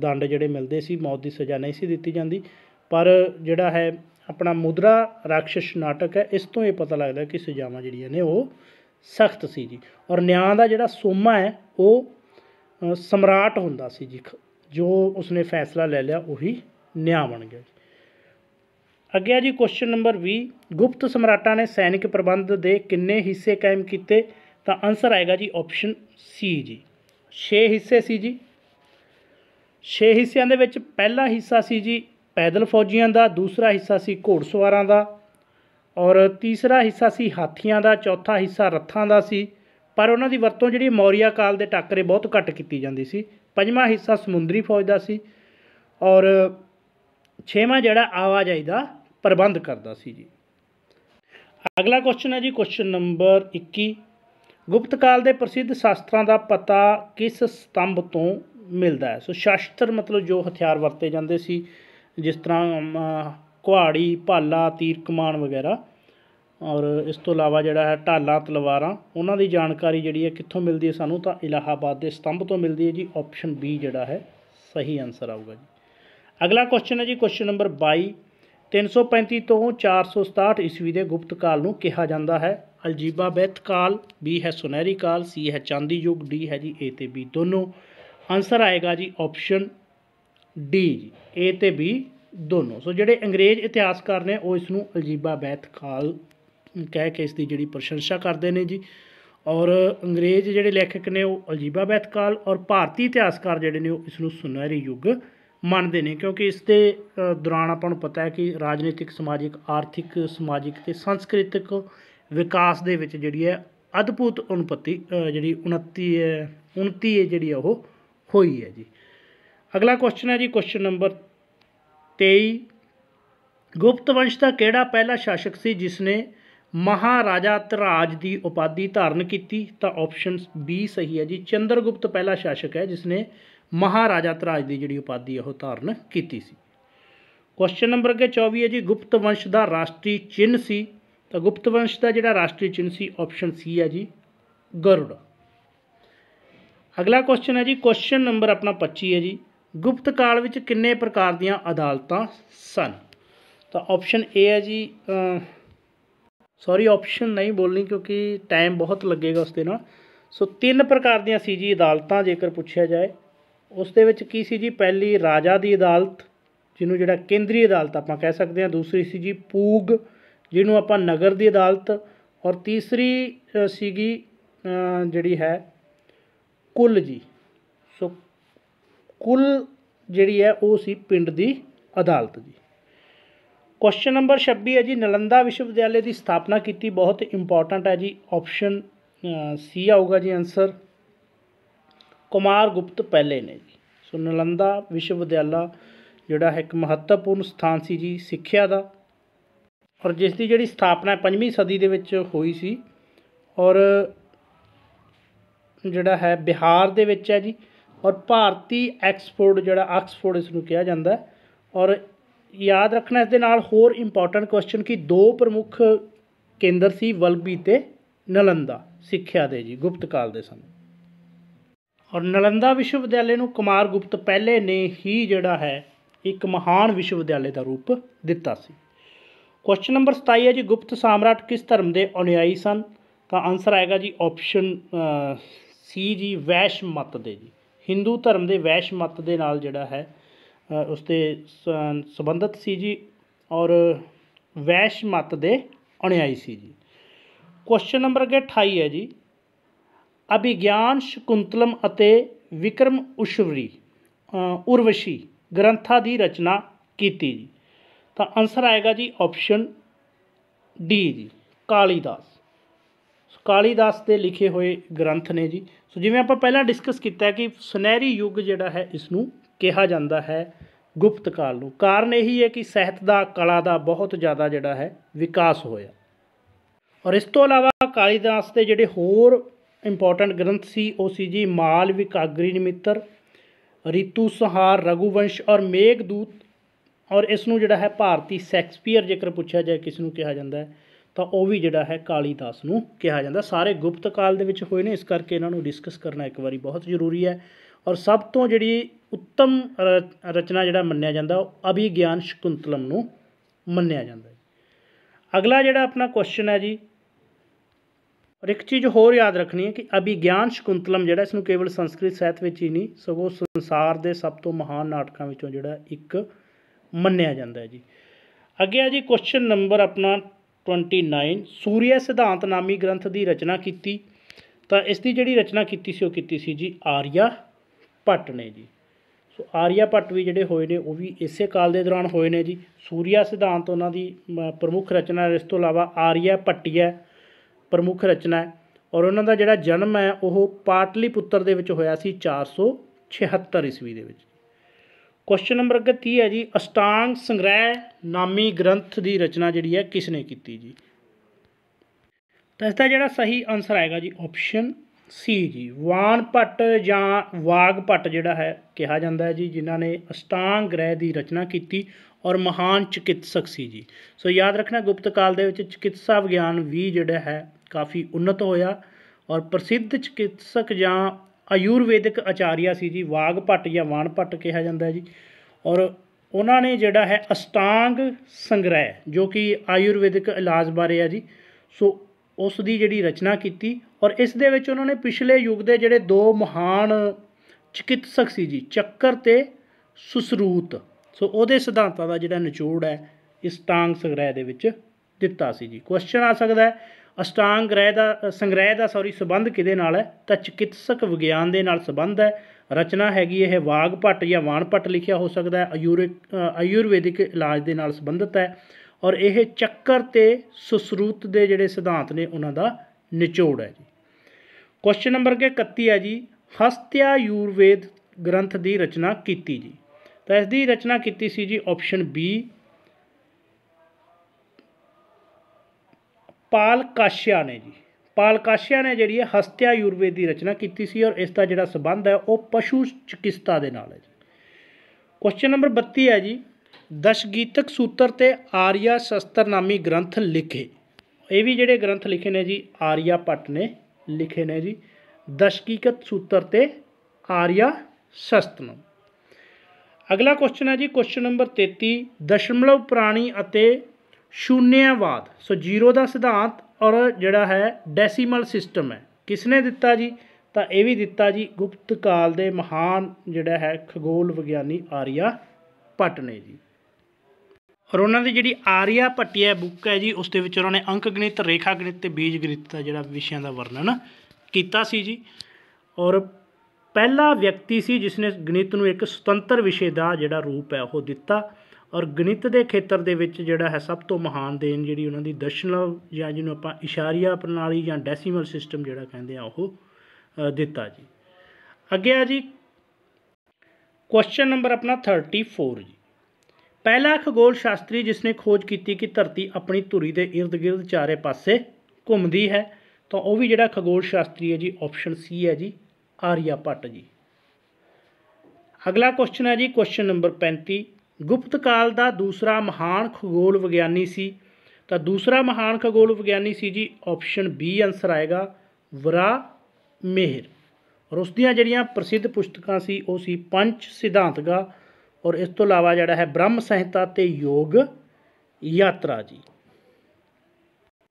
ਦੰਡ ਜਿਹੜੇ ਮਿਲਦੇ ਸੀ ਮੌਤ ਦੀ ਸਜ਼ਾ ਨਹੀਂ ਸੀ ਦਿੱਤੀ ਜਾਂਦੀ ਪਰ ਜਿਹੜਾ ਹੈ ਆਪਣਾ ਮੁਦਰਾ ਰਾਖਸ਼ ਨਾਟਕ ਹੈ ਇਸ ਤੋਂ ਇਹ ਪਤਾ ਲੱਗਦਾ ਕਿ ਸਜ਼ਾਵਾਂ ਜਿਹੜੀਆਂ ਨੇ ਉਹ ਸਖਤ ਸੀ ਜੀ ਔਰ ਨਿਆਂ ਦਾ ਜਿਹੜਾ ਸੋਮਾ ਹੈ ਉਹ ਸਮਰਾਟ ਹੁੰਦਾ ਸੀ ਜੀ ਜੋ ਉਸਨੇ ਫੈਸਲਾ ਲੈ ਲਿਆ ਉਹੀ ਨਿਆਂ ਬਣ ਗਿਆ ਜੀ ਅੱਗੇ ਆ ਜੀ ਕੁਐਸਚਨ ਨੰਬਰ 20 ਗੁਪਤ ਸਮਰਾਟਾਂ ਨੇ ਸੈਨਿਕ ਪ੍ਰਬੰਧ ਦੇ ਕਿੰਨੇ ਹਿੱਸੇ ਕਾਇਮ ਕੀਤੇ ਤਾਂ ਆਨਸਰ ਆਏਗਾ ਜੀ ਆਪਸ਼ਨ ਸੀ ਜੀ 6 ਹਿੱਸੇ ਸੀ ਜੀ 6 ਹਿੱਸਿਆਂ ਦੇ ਵਿੱਚ ਪਹਿਲਾ ਹਿੱਸਾ ਸੀ ਜੀ ਪੈਦਲ ਫੌਜੀਆਂ ਦਾ ਦੂਸਰਾ ਹਿੱਸਾ ਸੀ ਘੋੜਸਵਾਰਾਂ ਦਾ ਔਰ ਤੀਸਰਾ ਹਿੱਸਾ ਸੀ ਹਾਥੀਆਂ ਦਾ ਚੌਥਾ ਹਿੱਸਾ ਰੱਥਾਂ ਦਾ ਸੀ ਪਰ ਉਹਨਾਂ ਦੀ ਵਰਤੋਂ ਜਿਹੜੀ ਮੌਰੀਆ ਕਾਲ ਦੇ ਟੱਕਰੇ ਬਹੁਤ ਘੱਟ ਕੀਤੀ ਜਾਂਦੀ ਸੀ ਪੰਜਵਾਂ ਹਿੱਸਾ ਸਮੁੰਦਰੀ ਫੌਜ ਦਾ ਸੀ ਔਰ ਛੇਵਾਂ ਜਿਹੜਾ ਆਵਾਜਾਈ ਦਾ ਪ੍ਰਬੰਧ ਕਰਦਾ ਸੀ ਜੀ ਅਗਲਾ ਕੁਐਸਚਨ ਹੈ ਜੀ ਕੁਐਸਚਨ ਨੰਬਰ 21 ਗੁਪਤ ਕਾਲ ਦੇ ਪ੍ਰਸਿੱਧ ਸ਼ਾਸਤਰਾਂ ਦਾ ਪਤਾ ਕਿਸ ਸਤੰਭ ਤੋਂ ਮਿਲਦਾ ਹੈ ਸੋ ਸ਼ਾਸਤਰ ਮਤਲਬ ਜੋ ਹਥਿਆਰ ਵਰਤੇ ਜਾਂਦੇ ਸੀ ਜਿਸ ਤਰ੍ਹਾਂ ਕੁਹਾੜੀ ਭਾਲਾ ਤੀਰ ਕਮਾਨ ਵਗੈਰਾ ਔਰ ਇਸ ਤੋਂ ਇਲਾਵਾ ਜਿਹੜਾ ਹੈ ਢਾਲਾਂ ਤਲਵਾਰਾਂ ਉਹਨਾਂ ਦੀ ਜਾਣਕਾਰੀ ਜਿਹੜੀ ਹੈ ਕਿੱਥੋਂ ਮਿਲਦੀ ਹੈ ਸਾਨੂੰ ਤਾਂ ਇਲਾਹਾਬਾਦ ਦੇ ਸਤੰਭ ਤੋਂ ਮਿਲਦੀ ਹੈ ਜੀ ਆਪਸ਼ਨ ਬੀ ਜਿਹੜਾ ਹੈ ਸਹੀ ਆਨਸਰ ਆਊਗਾ ਜੀ ਅਗਲਾ ਕੁਐਸਚਨ ਹੈ ਜੀ ਕੁਐਸਚਨ ਨੰਬਰ 22 335 ਤੋਂ 467 ਈਸਵੀ ਦੇ ਗੁਪਤ ਕਾਲ ਨੂੰ ਕਿਹਾ ਜਾਂਦਾ ਹੈ ਅਲਜੀਬਾ ਬੈਥ ਕਾਲ ਬੀ ਹੈ ਸੁਨਹਿਰੀ ਕਾਲ ਸੀ ਹੈ ਚਾਂਦੀ ਯੁੱਗ ਡੀ ਹੈ ਜੀ ਏ ਤੇ ਬੀ ਦੋਨੋਂ ਆਨਸਰ ਆਏਗਾ ਜੀ ਆਪਸ਼ਨ ਡੀ ਏ ਤੇ ਬੀ ਦੋਨੋਂ ਸੋ ਜਿਹੜੇ ਅੰਗਰੇਜ਼ ਇਤਿਹਾਸਕਾਰ ਨੇ ਉਹ ਇਸ ਨੂੰ ਅਲਜੀਬਾ ਬੈਥ ਖਾਲ ਕਹਿ ਕੇ ਇਸ ਦੀ ਜਿਹੜੀ ਪ੍ਰਸ਼ੰਸਾ ਕਰਦੇ ਨੇ ਜੀ ਔਰ ਅੰਗਰੇਜ਼ ਜਿਹੜੇ ਲੇਖਕ ਨੇ ਉਹ ਅਲਜੀਬਾ ਬੈਥ ਖਾਲ ਔਰ ਭਾਰਤੀ ਇਤਿਹਾਸਕਾਰ ਜਿਹੜੇ ਨੇ ਉਹ ਇਸ ਨੂੰ ਸੁਨਹਿਰੀ ਯੁੱਗ ਮੰਨਦੇ ਨੇ ਕਿਉਂਕਿ ਇਸ ਦੇ ਦੌਰਾਨ ਆਪਾਂ ਨੂੰ ਪਤਾ ਹੈ ਕਿ ਰਾਜਨੀਤਿਕ ਸਮਾਜਿਕ ਆਰਥਿਕ ਸਮਾਜਿਕ ਤੇ ਸੰਸਕ੍ਰਿਤਿਕ ਵਿਕਾਸ ਦੇ ਵਿੱਚ ਜਿਹੜੀ ਹੈ ਅਦਭੁਤ ਉਨਪਤੀ ਜਿਹੜੀ 29 29 ਜਿਹੜੀ ਆ ਉਹ ਹੋਈ ਹੈ ਜੀ ਅਗਲਾ ਕੁਐਸਚਨ ਹੈ ਜੀ ਕੁਐਸਚਨ ਨੰਬਰ 23 ਗੁਪਤ ਵੰਸ਼ ਦਾ ਕਿਹੜਾ ਪਹਿਲਾ ਸ਼ਾਸਕ ਸੀ ਜਿਸ ਨੇ ਮਹਾਰਾਜਾ ਤਰਾਜ ਦੀ ਉਪਾਧੀ ਧਾਰਨ ਕੀਤੀ ਤਾਂ ਆਪਸ਼ਨ ਬੀ ਸਹੀ ਹੈ ਜੀ ਚੰਦਰਗੁਪਤ ਪਹਿਲਾ ਸ਼ਾਸਕ ਹੈ ਜਿਸ ਨੇ ਮਹਾਰਾਜਾ ਤਰਾਜ ਦੀ ਜਿਹੜੀ ਉਪਾਧੀ ਉਹ ਧਾਰਨ ਕੀਤੀ ਸੀ ਕੁਐਸਚਨ ਨੰਬਰ ਅਗੇ 24 ਹੈ ਜੀ ਗੁਪਤ ਵੰਸ਼ ਦਾ ਰਾਸ਼ਟਰੀ ਚਿੰਨ ਸੀ ਤਾਂ ਗੁਪਤ ਵੰਸ਼ ਦਾ ਜਿਹੜਾ ਰਾਸ਼ਟਰੀ ਚਿੰਨ ਸੀ ਆਪਸ਼ਨ ਸੀ ਹੈ ਜੀ ਗਰੁੜ ਅਗਲਾ ਕੁਐਸਚਨ ਹੈ ਜੀ ਕੁਐਸਚਨ ਨੰਬਰ ਆਪਣਾ 25 ਹੈ ਜੀ ਗੁਪਤ ਕਾਲ ਵਿੱਚ ਕਿੰਨੇ ਪ੍ਰਕਾਰ ਦੀਆਂ ਅਦਾਲਤਾਂ ਸਨ ਤਾਂ ਆਪਸ਼ਨ ਏ ਹੈ ਜੀ ਸੌਰੀ ਆਪਸ਼ਨ ਨਹੀਂ ਬੋਲਣੀ ਕਿਉਂਕਿ ਟਾਈਮ ਬਹੁਤ ਲੱਗੇਗਾ ਉਸ ਦੇ ਨਾਲ ਸੋ ਤਿੰਨ ਪ੍ਰਕਾਰ ਦੀਆਂ ਸੀ ਜੀ ਅਦਾਲਤਾਂ ਜੇਕਰ ਪੁੱਛਿਆ ਜਾਏ ਉਸ ਦੇ ਵਿੱਚ ਕੀ ਸੀ ਜੀ ਪਹਿਲੀ ਰਾਜਾ ਦੀ ਅਦਾਲਤ ਜਿਹਨੂੰ ਜਿਹੜਾ ਕੇਂਦਰੀ ਅਦਾਲਤ ਆਪਾਂ ਕਹਿ ਸਕਦੇ ਹਾਂ ਦੂਸਰੀ ਸੀ ਜੀ ਪੂਗ ਜਿਹਨੂੰ ਆਪਾਂ ਨਗਰ ਦੀ ਅਦਾਲਤ ਔਰ ਤੀਸਰੀ ਸੀਗੀ ਜਿਹੜੀ ਹੈ ਕੁੱਲ ਜੀ ਕੁੱਲ ਜਿਹੜੀ ਹੈ ਉਹ ਸੀ ਪਿੰਡ ਦੀ ਅਦਾਲਤ ਜੀ ਕੁਐਸਚਨ ਨੰਬਰ 26 ਹੈ ਜੀ ਨਲੰਦਾ ਵਿਸ਼ਵ ਵਿਦਿਆਲੇ ਦੀ ਸਥਾਪਨਾ ਕੀਤੀ ਬਹੁਤ ਇੰਪੋਰਟੈਂਟ ਹੈ ਜੀ ਆਪਸ਼ਨ ਸੀ ਆਊਗਾ ਜੀ ਆਨਸਰ ਕੁਮਾਰ ਗੁਪਤ ਪਹਿਲੇ ਨੇ ਜੀ ਸੋ ਨਲੰਦਾ ਵਿਸ਼ਵ ਵਿਦਿਆਲਾ ਜਿਹੜਾ ਹੈ ਇੱਕ ਮਹੱਤਵਪੂਰਨ ਸਥਾਨ ਸੀ ਜੀ ਸਿੱਖਿਆ ਦਾ ਔਰ ਜਿਸ ਦੀ ਜਿਹੜੀ ਸਥਾਪਨਾ 5ਵੀਂ ਸਦੀ ਦੇ ਵਿੱਚ ਹੋਈ ਸੀ ਔਰ ਜਿਹੜਾ ਹੈ ਬਿਹਾਰ ਦੇ ਵਿੱਚ ਹੈ ਜੀ ਔਰ ਭਾਰਤੀ ਐਕਸਪੋਰਟ ਜਿਹੜਾ ਆਕਸਫੋਰਡ ਇਸ ਨੂੰ ਕਿਹਾ ਜਾਂਦਾ ਔਰ ਯਾਦ ਰੱਖਣਾ ਇਸ ਦੇ ਨਾਲ ਹੋਰ ਇੰਪੋਰਟੈਂਟ ਕੁਐਸਚਨ ਕਿ ਦੋ ਪ੍ਰਮੁੱਖ ਕੇਂਦਰ ਸੀ ਵਲਬੀ ਤੇ ਨਲੰਦਾ ਸਿੱਖਿਆ ਦੇ ਜੀ ਗੁਪਤ ਕਾਲ ਦੇ ਸਮੇਂ ਔਰ ਨਲੰਦਾ ਵਿਸ਼ਵ ਵਿਦਿਆਲੇ ਨੂੰ ਕੁਮਾਰ ਗੁਪਤ ਪਹਿਲੇ ਨੇ ਹੀ ਜਿਹੜਾ ਹੈ ਇੱਕ ਮਹਾਨ ਵਿਸ਼ਵ ਵਿਦਿਆਲੇ ਦਾ ਰੂਪ ਦਿੱਤਾ ਸੀ ਕੁਐਸਚਨ ਨੰਬਰ 27 ਹੈ ਜੀ ਗੁਪਤ ਸਾਮਰਾਟ ਕਿਸ ਧਰਮ ਦੇ ਅਨੁਯਾਈ ਸਨ ਤਾਂ ਆਨਸਰ ਆਏਗਾ ਜੀ ਆਪਸ਼ਨ ਸੀ ਜੀ ਵੈਸ਼ ਮਤ ਦੇ ਜੀ ਹਿੰਦੂ ਧਰਮ ਦੇ ਵੈਸ਼ ਮਤ ਦੇ ਨਾਲ ਜਿਹੜਾ ਹੈ ਉਸ ਤੇ ਸੰਬੰਧਿਤ ਸੀ ਜੀ ਔਰ ਵੈਸ਼ ਮਤ ਦੇ ਅਣਿਆਈ ਸੀ ਜੀ ਕੁਐਸਚਨ ਨੰਬਰ 28 ਹੈ ਜੀ ਅਭਿਗਿਆਨ ਸ਼ਕੁੰਤਲਮ ਅਤੇ ਵਿਕਰਮ ਉਸ਼ਵਰੀ ਉਰਵਸ਼ੀ ਗ੍ਰੰਥਾ ਦੀ ਰਚਨਾ ਕੀਤੀ ਜੀ ਤਾਂ ਆਨਸਰ ਆਏਗਾ ਜੀ option D G Kalidas Kalidas ਦੇ ਲਿਖੇ ਹੋਏ ਗ੍ਰੰਥ ਨੇ ਜੀ ਸੋ ਜਿਵੇਂ ਆਪਾਂ ਪਹਿਲਾਂ ਡਿਸਕਸ ਕੀਤਾ ਕਿ ਸੁਨਹਿਰੀ ਯੁੱਗ ਜਿਹੜਾ ਹੈ ਇਸ ਨੂੰ ਕਿਹਾ ਜਾਂਦਾ ਹੈ ਗੁਪਤ ਕਾਲ ਨੂੰ ਕਾਰਨ ਇਹੀ ਹੈ ਕਿ ਸਹਿਤ ਦਾ ਕਲਾ ਦਾ ਬਹੁਤ ਜ਼ਿਆਦਾ ਜਿਹੜਾ ਹੈ ਵਿਕਾਸ ਹੋਇਆ ਔਰ ਇਸ ਤੋਂ ਇਲਾਵਾ ਕਾਲੀਦਾਸ ਦੇ ਜਿਹੜੇ ਹੋਰ ਇੰਪੋਰਟੈਂਟ ਗ੍ਰੰਥ ਸੀ ਉਹ ਸੀ ਜੀ ਮਾਲ ਵਿਕਾਗਰੀ ਨਿਮਿੱਤਰ ਰਿਤੂ ਸਹਾਰ ਰਗੂਵੰਸ਼ ਔਰ ਮੇਗਦੂਤ ਔਰ ਇਸ ਨੂੰ ਜਿਹੜਾ ਹੈ ਭਾਰਤੀ ਸ਼ੈਕਸਪੀਅਰ ਜੇਕਰ ਪੁੱਛਿਆ ਜਾਏ ਕਿਸ ਨੂੰ ਕਿਹਾ ਜਾਂਦਾ ਹੈ ਤਾਂ ਉਹ ਵੀ ਜਿਹੜਾ ਹੈ ਕਾਲੀਦਾਸ ਨੂੰ ਕਿਹਾ ਜਾਂਦਾ ਸਾਰੇ ਗੁਪਤ ਕਾਲ ਦੇ ਵਿੱਚ ਹੋਏ ਨੇ ਇਸ ਕਰਕੇ ਇਹਨਾਂ ਨੂੰ ਡਿਸਕਸ ਕਰਨਾ ਇੱਕ ਵਾਰੀ ਬਹੁਤ ਜ਼ਰੂਰੀ ਹੈ ਔਰ ਸਭ ਤੋਂ ਜਿਹੜੀ ਉੱਤਮ ਰਚਨਾ ਜਿਹੜਾ ਮੰਨਿਆ ਜਾਂਦਾ ਉਹ ਅਭਿਗਿਆਨ ਸ਼ਕੁੰਤਲਮ ਨੂੰ ਮੰਨਿਆ ਜਾਂਦਾ ਅਗਲਾ ਜਿਹੜਾ ਆਪਣਾ ਕੁਐਸਚਨ ਹੈ ਜੀ ਔਰ ਇੱਕ ਚੀਜ਼ ਹੋਰ ਯਾਦ ਰੱਖਣੀ ਹੈ ਕਿ ਅਭਿਗਿਆਨ ਸ਼ਕੁੰਤਲਮ ਜਿਹੜਾ ਇਸ ਨੂੰ ਕੇਵਲ ਸੰਸਕ੍ਰਿਤ ਸਾਹਿਤ ਵਿੱਚ ਹੀ ਨਹੀਂ ਸਗੋਂ ਸੰਸਾਰ ਦੇ ਸਭ ਤੋਂ ਮਹਾਨ ਨਾਟਕਾਂ ਵਿੱਚੋਂ ਜਿਹੜਾ ਇੱਕ ਮੰਨਿਆ ਜਾਂਦਾ ਹੈ ਜੀ ਅੱਗੇ ਆ ਜੀ ਕੁਐਸਚਨ ਨੰਬਰ ਆਪਣਾ 29 ਸੂਰਿਆ ਸਿਧਾਂਤ ਨਾਮੀ ਗ੍ਰੰਥ ਦੀ ਰਚਨਾ ਕੀਤੀ ਤਾਂ ਇਸ ਦੀ ਜਿਹੜੀ ਰਚਨਾ ਕੀਤੀ ਸੀ ਉਹ ਕੀਤੀ ਸੀ ਜੀ ਆਰੀਆ ਭੱਟ ਨੇ ਜੀ ਸੋ ਆਰੀਆ ਭੱਟ ਵੀ ਜਿਹੜੇ ਹੋਏ ਨੇ ਉਹ ਵੀ ਇਸੇ ਕਾਲ ਦੇ ਦੌਰਾਨ ਹੋਏ ਨੇ ਜੀ ਸੂਰਿਆ ਸਿਧਾਂਤ ਉਹਨਾਂ ਦੀ ਪ੍ਰਮੁੱਖ ਰਚਨਾ ਇਸ ਤੋਂ ਇਲਾਵਾ ਆਰੀਆ ਭੱਟੀਆ ਪ੍ਰਮੁੱਖ ਰਚਨਾ ਹੈ ਔਰ ਉਹਨਾਂ ਦਾ ਜਿਹੜਾ ਜਨਮ ਹੈ ਉਹ ਪਾਟਲੀਪੁੱਤਰ ਦੇ ਵਿੱਚ ਹੋਇਆ ਸੀ 476 ਈਸਵੀ ਦੇ ਵਿੱਚ ਕੁਐਸਚਨ ਨੰਬਰ 30 ਹੈ ਜੀ ਅਸ਼ਟਾਂਗ ਸੰਗ੍ਰਹਿ ਨਾਮੀ ਗ੍ਰੰਥ ਦੀ ਰਚਨਾ ਜਿਹੜੀ ਹੈ ਕਿਸ ਨੇ ਕੀਤੀ ਜੀ ਤਾਂ ਇਸ ਦਾ ਜਿਹੜਾ ਸਹੀ ਆਨਸਰ ਆਏਗਾ ਜੀ ਆਪਸ਼ਨ ਸੀ ਜੀ ਵਾਨ ਜਾਂ ਵਾਗ ਜਿਹੜਾ ਹੈ ਕਿਹਾ ਜਾਂਦਾ ਹੈ ਜੀ ਜਿਨ੍ਹਾਂ ਨੇ ਅਸ਼ਟਾਂਗ ਗ੍ਰਹਿ ਦੀ ਰਚਨਾ ਕੀਤੀ ਔਰ ਮਹਾਨ ਚਿਕਿਤਸਕ ਸੀ ਜੀ ਸੋ ਯਾਦ ਰੱਖਣਾ ਗੁਪਤ ਕਾਲ ਦੇ ਵਿੱਚ ਚਿਕਿਤਸਾ ਵਿਗਿਆਨ ਵੀ ਜਿਹੜਾ ਹੈ ਕਾਫੀ ਉન્નਤ ਹੋਇਆ ਔਰ ਪ੍ਰਸਿੱਧ ਚਿਕਿਤਸਕ ਜਾਂ ਆਯੁਰਵੈਦਿਕ ਆਚਾਰੀਆ ਸੀ ਜੀ ਵਾਗ ਜਾਂ ਵਾਣ ਕਿਹਾ ਜਾਂਦਾ ਜੀ ਔਰ ਉਹਨਾਂ ਨੇ ਜਿਹੜਾ ਹੈ ਅਸ਼ਟਾਂਗ ਸੰਗ੍ਰਹਿ ਜੋ ਕਿ ਆਯੁਰਵੈਦਿਕ ਇਲਾਜ ਬਾਰੇ ਆ ਜੀ ਸੋ ਉਸ ਦੀ ਜਿਹੜੀ ਰਚਨਾ ਕੀਤੀ ਔਰ ਇਸ ਦੇ ਵਿੱਚ ਉਹਨਾਂ ਨੇ ਪਿਛਲੇ ਯੁੱਗ ਦੇ ਜਿਹੜੇ ਦੋ ਮਹਾਨ ਚਿਕਿਤਸਕ ਸੀ ਜੀ ਚੱਕਰ ਤੇ ਸੁਸਰੂਤ ਸੋ ਉਹਦੇ ਸਿਧਾਂਤਾਂ ਦਾ ਜਿਹੜਾ ਨਿਚੋੜ ਹੈ ਇਸ ਟਾਂਗ ਸੰਗ੍ਰਹਿ ਦੇ ਵਿੱਚ ਦਿੱਤਾ ਸੀ ਜੀ ਕੁਐਸਚਨ ਆ ਸਕਦਾ ਹੈ ਅਸ਼ਟਾਂਗ ਗ੍ਰਹਿ ਦਾ ਸੰਗ੍ਰਹਿ ਦਾ ਸੌਰੀ ਸੰਬੰਧ ਕਿਹਦੇ ਨਾਲ ਹੈ ਤਾਂ ਚਿਕਿਤਸਕ ਵਿਗਿਆਨ ਦੇ ਨਾਲ ਸੰਬੰਧ ਹੈ ਰਚਨਾ ਹੈਗੀ ਇਹ ਵਾਗ ਜਾਂ ਵਾਣ ਲਿਖਿਆ ਹੋ ਸਕਦਾ ਹੈ ਆਯੂਰਿਕ ਆਯੁਰਵੈਦਿਕ ਇਲਾਜ ਦੇ ਨਾਲ ਸੰਬੰਧਿਤ ਹੈ ਔਰ ਇਹ ਚੱਕਰ ਤੇ ਸੁਸਰੂਤ ਦੇ ਜਿਹੜੇ ਸਿਧਾਂਤ ਨੇ ਉਹਨਾਂ ਦਾ ਨਿਚੋੜ ਹੈ ਜੀ ਕੁਐਸਚਨ ਨੰਬਰ 31 ਹੈ ਜੀ ਹਸਤਿਆ ਯੂਰਵੇਦ ਗ੍ਰੰਥ ਦੀ ਰਚਨਾ ਕੀਤੀ ਜੀ ਤਾਂ ਇਸ ਦੀ ਰਚਨਾ ਕੀਤੀ ਸੀ ਜੀ ਆਪਸ਼ਨ ਬੀ ਪਾਲ ਕਾਸ਼ਿਆ ਨੇ ਜੀ ਪਾਲ ਕਾਸ਼ਿਆ ਨੇ ਜਿਹੜੀ ਹੈ ਹਸਤਿਆ ਆਯੁਰਵੇਦ ਦੀ ਰਚਨਾ ਕੀਤੀ ਸੀ ਔਰ ਇਸ ਦਾ ਜਿਹੜਾ ਸਬੰਧ ਹੈ ਉਹ ਪਸ਼ੂ ਚਿਕਿਤਸਾ ਦੇ ਨਾਲ ਹੈ ਜੀ ਕੁਐਸਚਨ ਨੰਬਰ 32 ਹੈ ਜੀ ਦਸ਼ਗੀਤਕ ਸੂਤਰ ਤੇ ਆਰੀਆ ਸ਼ਸਤਰ ਨਾਮੀ ਗ੍ਰੰਥ ਲਿਖੇ ਇਹ ਵੀ ਜਿਹੜੇ ਗ੍ਰੰਥ ਲਿਖੇ ਨੇ ਜੀ ਆਰੀਆ ਪਟ ਨੇ ਲਿਖੇ ਨੇ ਜੀ ਦਸ਼ਕੀਕਤ ਸੂਤਰ ਤੇ ਆਰੀਆ ਨੂੰ ਅਗਲਾ ਕੁਐਸਚਨ ਹੈ ਜੀ ਕੁਐਸਚਨ ਨੰਬਰ 33 ਦਸ਼ਮਲਵ ਪ੍ਰਾਣੀ ਅਤੇ ਸ਼ੂਨਿਆਵਾਦ ਸੋ ਜ਼ੀਰੋ ਦਾ ਸਿਧਾਂਤ ਔਰ ਜਿਹੜਾ ਹੈ ਡੈਸੀਮਲ ਸਿਸਟਮ ਹੈ ਕਿਸਨੇ ਦਿੱਤਾ ਜੀ ਤਾਂ ਇਹ ਵੀ ਦਿੱਤਾ ਜੀ ਗੁਪਤ ਕਾਲ ਦੇ ਮਹਾਨ ਜਿਹੜਾ ਹੈ ਖਗੋਲ ਵਿਗਿਆਨੀ ਆਰੀਆ ਪਟਨੇ ਨੇ ਜੀ ਔਰ ਉਹਨਾਂ ਦੀ ਜਿਹੜੀ ਆਰੀਆ ਪੱਟਿਆ ਬੁੱਕ ਹੈ ਜੀ ਉਸ ਦੇ ਵਿੱਚ ਉਹਨਾਂ ਨੇ ਅੰਕ ਗਣਿਤ ਰੇਖਾ ਗਣਿਤ ਤੇ ਬੀਜ ਗਣਿਤ ਦਾ ਜਿਹੜਾ ਵਿਸ਼ਿਆਂ ਦਾ ਵਰਣਨ ਕੀਤਾ ਸੀ ਜੀ ਔਰ ਪਹਿਲਾ ਵਿਅਕਤੀ ਸੀ ਜਿਸ ਨੇ ਗਣਿਤ ਨੂੰ ਇੱਕ ਸੁਤੰਤਰ ਵਿਸ਼ੇ ਦਾ ਜਿਹੜਾ ਰੂਪ ਹੈ ਉਹ ਦਿੱਤਾ ਔਰ ਗਣਿਤ ਦੇ ਖੇਤਰ ਦੇ ਵਿੱਚ ਜਿਹੜਾ ਹੈ ਸਭ ਤੋਂ ਮਹਾਨ ਦੇਣ ਜਿਹੜੀ ਉਹਨਾਂ ਦੀ ਦਸ਼ਨਲ ਜਾਂ ਜਿਹਨੂੰ ਆਪਾਂ ਇਸ਼ਾਰੀਆ ਪ੍ਰਣਾਲੀ ਜਾਂ ਡੈਸੀਮਲ ਸਿਸਟਮ ਜਿਹੜਾ ਕਹਿੰਦੇ ਆ ਉਹ ਦਿੱਤਾ ਜੀ ਅੱਗੇ ਆ ਜੀ ਕੁਐਸਚਨ ਨੰਬਰ ਆਪਣਾ 34 ਜੀ ਪਹਿਲਾ ਖਗੋਲ ਸ਼ਾਸਤਰੀ ਜਿਸ ਨੇ ਖੋਜ ਕੀਤੀ ਕਿ ਧਰਤੀ ਆਪਣੀ ਧੁਰੀ ਦੇ ird-gird ਚਾਰੇ ਪਾਸੇ ਘੁੰਮਦੀ ਹੈ ਤਾਂ ਉਹ ਵੀ ਜਿਹੜਾ ਖਗੋਲ ਸ਼ਾਸਤਰੀ ਹੈ ਜੀ ਆਪਸ਼ਨ ਸੀ ਹੈ ਜੀ ਆਰੀਆ ਭੱਟ ਜੀ ਅਗਲਾ ਕੁਐਸਚਨ ਹੈ ਜੀ ਕੁਐਸਚਨ ਨੰਬਰ 35 ਗੁਪਤ ਕਾਲ ਦਾ ਦੂਸਰਾ ਮਹਾਨ ਖਗੋਲ ਵਿਗਿਆਨੀ ਸੀ ਤਾਂ ਦੂਸਰਾ ਮਹਾਨ ਖਗੋਲ ਵਿਗਿਆਨੀ ਸੀ ਜੀ ਆਪਸ਼ਨ ਬੀ ਆਨਸਰ ਆਏਗਾ ਵਰਾ ਮਿਹਰ ਔਰ ਉਸ ਦੀਆਂ ਜਿਹੜੀਆਂ ਪ੍ਰਸਿੱਧ ਪੁਸਤਕਾਂ ਸੀ ਉਹ ਸੀ ਪੰਚ ਸਿਧਾਂਤਗਾ ਔਰ ਇਸ ਤੋਂ ਇਲਾਵਾ ਜਿਹੜਾ ਹੈ ਬ੍ਰਹਮ ਸਹਿਤਾ ਤੇ ਯੋਗ ਯਾਤਰਾ ਜੀ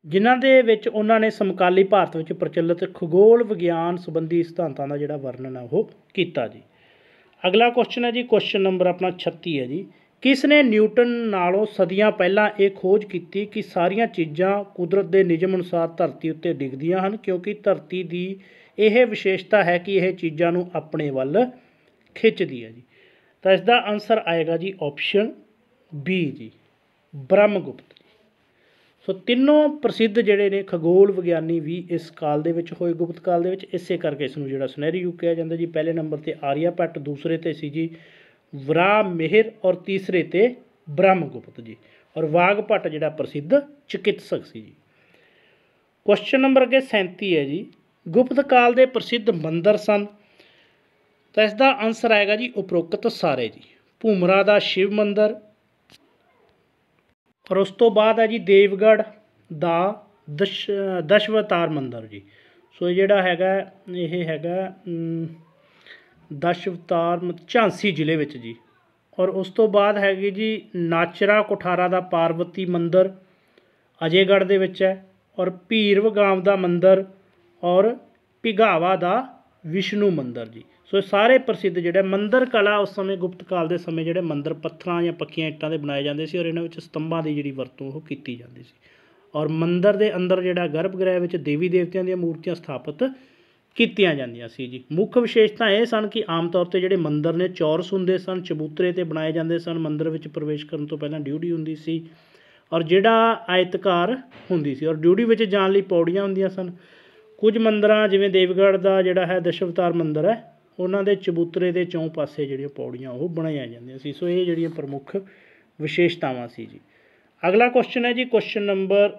ਜਿਨ੍ਹਾਂ ਦੇ ਵਿੱਚ ਉਹਨਾਂ ਨੇ ਸਮਕਾਲੀ ਭਾਰਤ ਵਿੱਚ ਪ੍ਰਚਲਿਤ ਖਗੋਲ ਵਿਗਿਆਨ ਸੰਬੰਧੀ ਸਿਧਾਂਤਾਂ ਦਾ ਜਿਹੜਾ ਵਰਣਨ ਹੈ ਉਹ ਕੀਤਾ ਜੀ ਅਗਲਾ ਕੁਐਸਚਨ ਹੈ ਜੀ ਕੁਐਸਚਨ ਨੰਬਰ ਆਪਣਾ 36 ਹੈ ਜੀ ਕਿਸ ਨੇ ਨਿਊਟਨ ਨਾਲੋਂ ਸਦੀਆਂ ਪਹਿਲਾਂ ਇਹ ਖੋਜ ਕੀਤੀ ਕਿ ਸਾਰੀਆਂ ਚੀਜ਼ਾਂ ਕੁਦਰਤ ਦੇ ਨਿਯਮ ਅਨੁਸਾਰ ਧਰਤੀ ਉੱਤੇ ਡਿੱਗਦੀਆਂ ਹਨ ਕਿਉਂਕਿ ਧਰਤੀ ਦੀ ਇਹ ਵਿਸ਼ੇਸ਼ਤਾ ਹੈ ਕਿ ਇਹ ਚੀਜ਼ਾਂ ਨੂੰ ਆਪਣੇ ਵੱਲ ਖਿੱਚਦੀ ਹੈ ਜੀ ਤਾਂ ਇਸ ਦਾ ਆਨਸਰ ਆਏਗਾ ਜੀ ਆਪਸ਼ਨ ਬੀ ਜੀ ਬ੍ਰਹਮਗੁਪਤ ਸੋ ਤਿੰਨੋਂ ਪ੍ਰਸਿੱਧ ਜਿਹੜੇ ਨੇ ਖਗੋਲ ਵਿਗਿਆਨੀ ਵੀ ਇਸ ਕਾਲ ਦੇ ਵਿੱਚ ਹੋਏ ਗੁਪਤ ਕਾਲ ਦੇ ਵਿੱਚ ਇਸੇ ਕਰਕੇ ਇਸ ਨੂੰ ਜਿਹੜਾ ਸੁਨਹਿਰੀ ਯੁੱਗ ਕਿਹਾ ਜਾਂਦਾ ਜੀ ਪਹਿਲੇ ਨੰਬਰ ਤੇ ਆਰੀਆਭੱਟ ਦੂਸਰੇ ਤੇ ਸੀ ਜੀ ਵਰਾ ਮਿਹਰ ਔਰ ਤੀਸਰੇ ਤੇ ਬ੍ਰਹਮਗੁਪਤ ਜੀ ਔਰ ਵਾਗਭੱਟ ਜਿਹੜਾ ਪ੍ਰਸਿੱਧ ਚਿਕਿਤਸਕ ਸੀ ਜੀ ਕੁਐਸਚਨ ਨੰਬਰ ਅਗੇ 37 ਹੈ ਜੀ ਗੁਪਤ ਕਾਲ ਦੇ ਪ੍ਰਸਿੱਧ ਮੰਦਰ ਸਨ ਤਾਂ ਇਸ ਦਾ ਆਨਸਰ ਆਏਗਾ ਜੀ ਉਪਰੋਕਤ ਸਾਰੇ ਜੀ ਭੂਮਰਾ ਦਾ ਸ਼ਿਵ ਮੰਦਰ ਔਰ ਉਸ ਤੋਂ ਬਾਅਦ ਆ ਜੀ ਦੇਵਗੜ ਦਾ ਦਸ਼ਵਤਾਰ ਮੰਦਰ ਜੀ ਸੋ ਇਹ ਜਿਹੜਾ ਹੈਗਾ ਇਹ ਹੈਗਾ ਦਸ਼ਵਤਾਰ ਝਾਂਸੀ ਜ਼ਿਲ੍ਹੇ ਵਿੱਚ ਜੀ ਔਰ ਉਸ ਤੋਂ ਬਾਅਦ ਹੈਗੀ ਜੀ ਨਾਚਰਾ ਕੁਠਾਰਾ ਦਾ ਪਾਰਵਤੀ ਮੰਦਰ ਅਜੇਗੜ ਦੇ ਵਿੱਚ ਹੈ ਔਰ ਭੀਰਵਗਾਮ ਦਾ ਮੰਦਰ ਔਰ ਪਿਗਾਵਾ ਦਾ ਵਿਸ਼ਨੂੰ ਮੰਦਰ ਜੀ ਸੋ ਸਾਰੇ ਪ੍ਰਸਿੱਧ ਜਿਹੜੇ ਮੰਦਰ ਕਲਾ ਉਸ ਸਮੇਂ ਗੁਪਤ ਕਾਲ ਦੇ ਸਮੇਂ ਜਿਹੜੇ ਮੰਦਰ ਪੱਥਰਾਂ ਜਾਂ ਪੱਕੀਆਂ ਇੱਟਾਂ ਦੇ ਬਣਾਏ ਜਾਂਦੇ ਸੀ ਔਰ ਇਹਨਾਂ ਵਿੱਚ ਸਤੰਭਾਂ ਦੀ ਜਿਹੜੀ ਵਰਤੋਂ ਉਹ ਕੀਤੀ ਜਾਂਦੀ ਸੀ ਔਰ ਮੰਦਰ ਦੇ ਅੰਦਰ ਜਿਹੜਾ ਗਰਭਗ੍ਰਹਿ ਵਿੱਚ ਦੇਵੀ ਦੇਵਤਿਆਂ ਦੀਆਂ ਮੂਰਤੀਆਂ ਸਥਾਪਿਤ ਕੀਤੀਆਂ ਜਾਂਦੀਆਂ ਸੀ ਜੀ ਮੁੱਖ ਵਿਸ਼ੇਸ਼ਤਾ ਇਹ ਸਨ ਕਿ ਆਮ ਤੌਰ ਤੇ ਜਿਹੜੇ ਮੰਦਰ ਨੇ ਚੌਰਸ ਹੁੰਦੇ ਸਨ ਚਬੂਤਰੇ ਤੇ ਬਣਾਏ ਜਾਂਦੇ ਸਨ ਮੰਦਰ ਵਿੱਚ ਪ੍ਰਵੇਸ਼ ਕਰਨ ਤੋਂ ਪਹਿਲਾਂ ਡਿਊਟੀ ਹੁੰਦੀ ਸੀ ਔਰ ਜਿਹੜਾ ਆਇਤਕਾਰ ਹੁੰਦੀ ਸੀ ਔਰ ਡਿਊਟੀ ਵਿੱਚ ਜਾਣ ਲਈ ਪੌੜੀਆਂ ਹੁੰਦੀਆਂ ਸਨ ਕੁਝ ਮੰਦਰਾਂ ਜਿਵੇਂ ਦੇਵਗੜ੍ਹ ਦਾ ਜਿਹੜਾ ਹੈ ਦਸ਼ਵਤਾਰ ਮੰਦਰ ਹੈ ਉਹਨਾਂ ਦੇ ਚਬੂਤਰੇ ਦੇ ਚੌਂ ਪਾਸੇ ਜਿਹੜੀਆਂ ਪੌੜੀਆਂ ਉਹ ਬਣਾਈਆਂ ਜਾਂਦੀਆਂ ਸੀ ਸੋ ਇਹ ਜਿਹੜੀਆਂ ਪ੍ਰਮੁੱਖ ਵਿਸ਼ੇਸ਼ਤਾਵਾਂ ਸੀ ਜੀ ਅਗਲਾ ਕੁਐਸਚਨ ਹੈ ਜੀ ਕੁਐਸਚਨ ਨੰਬਰ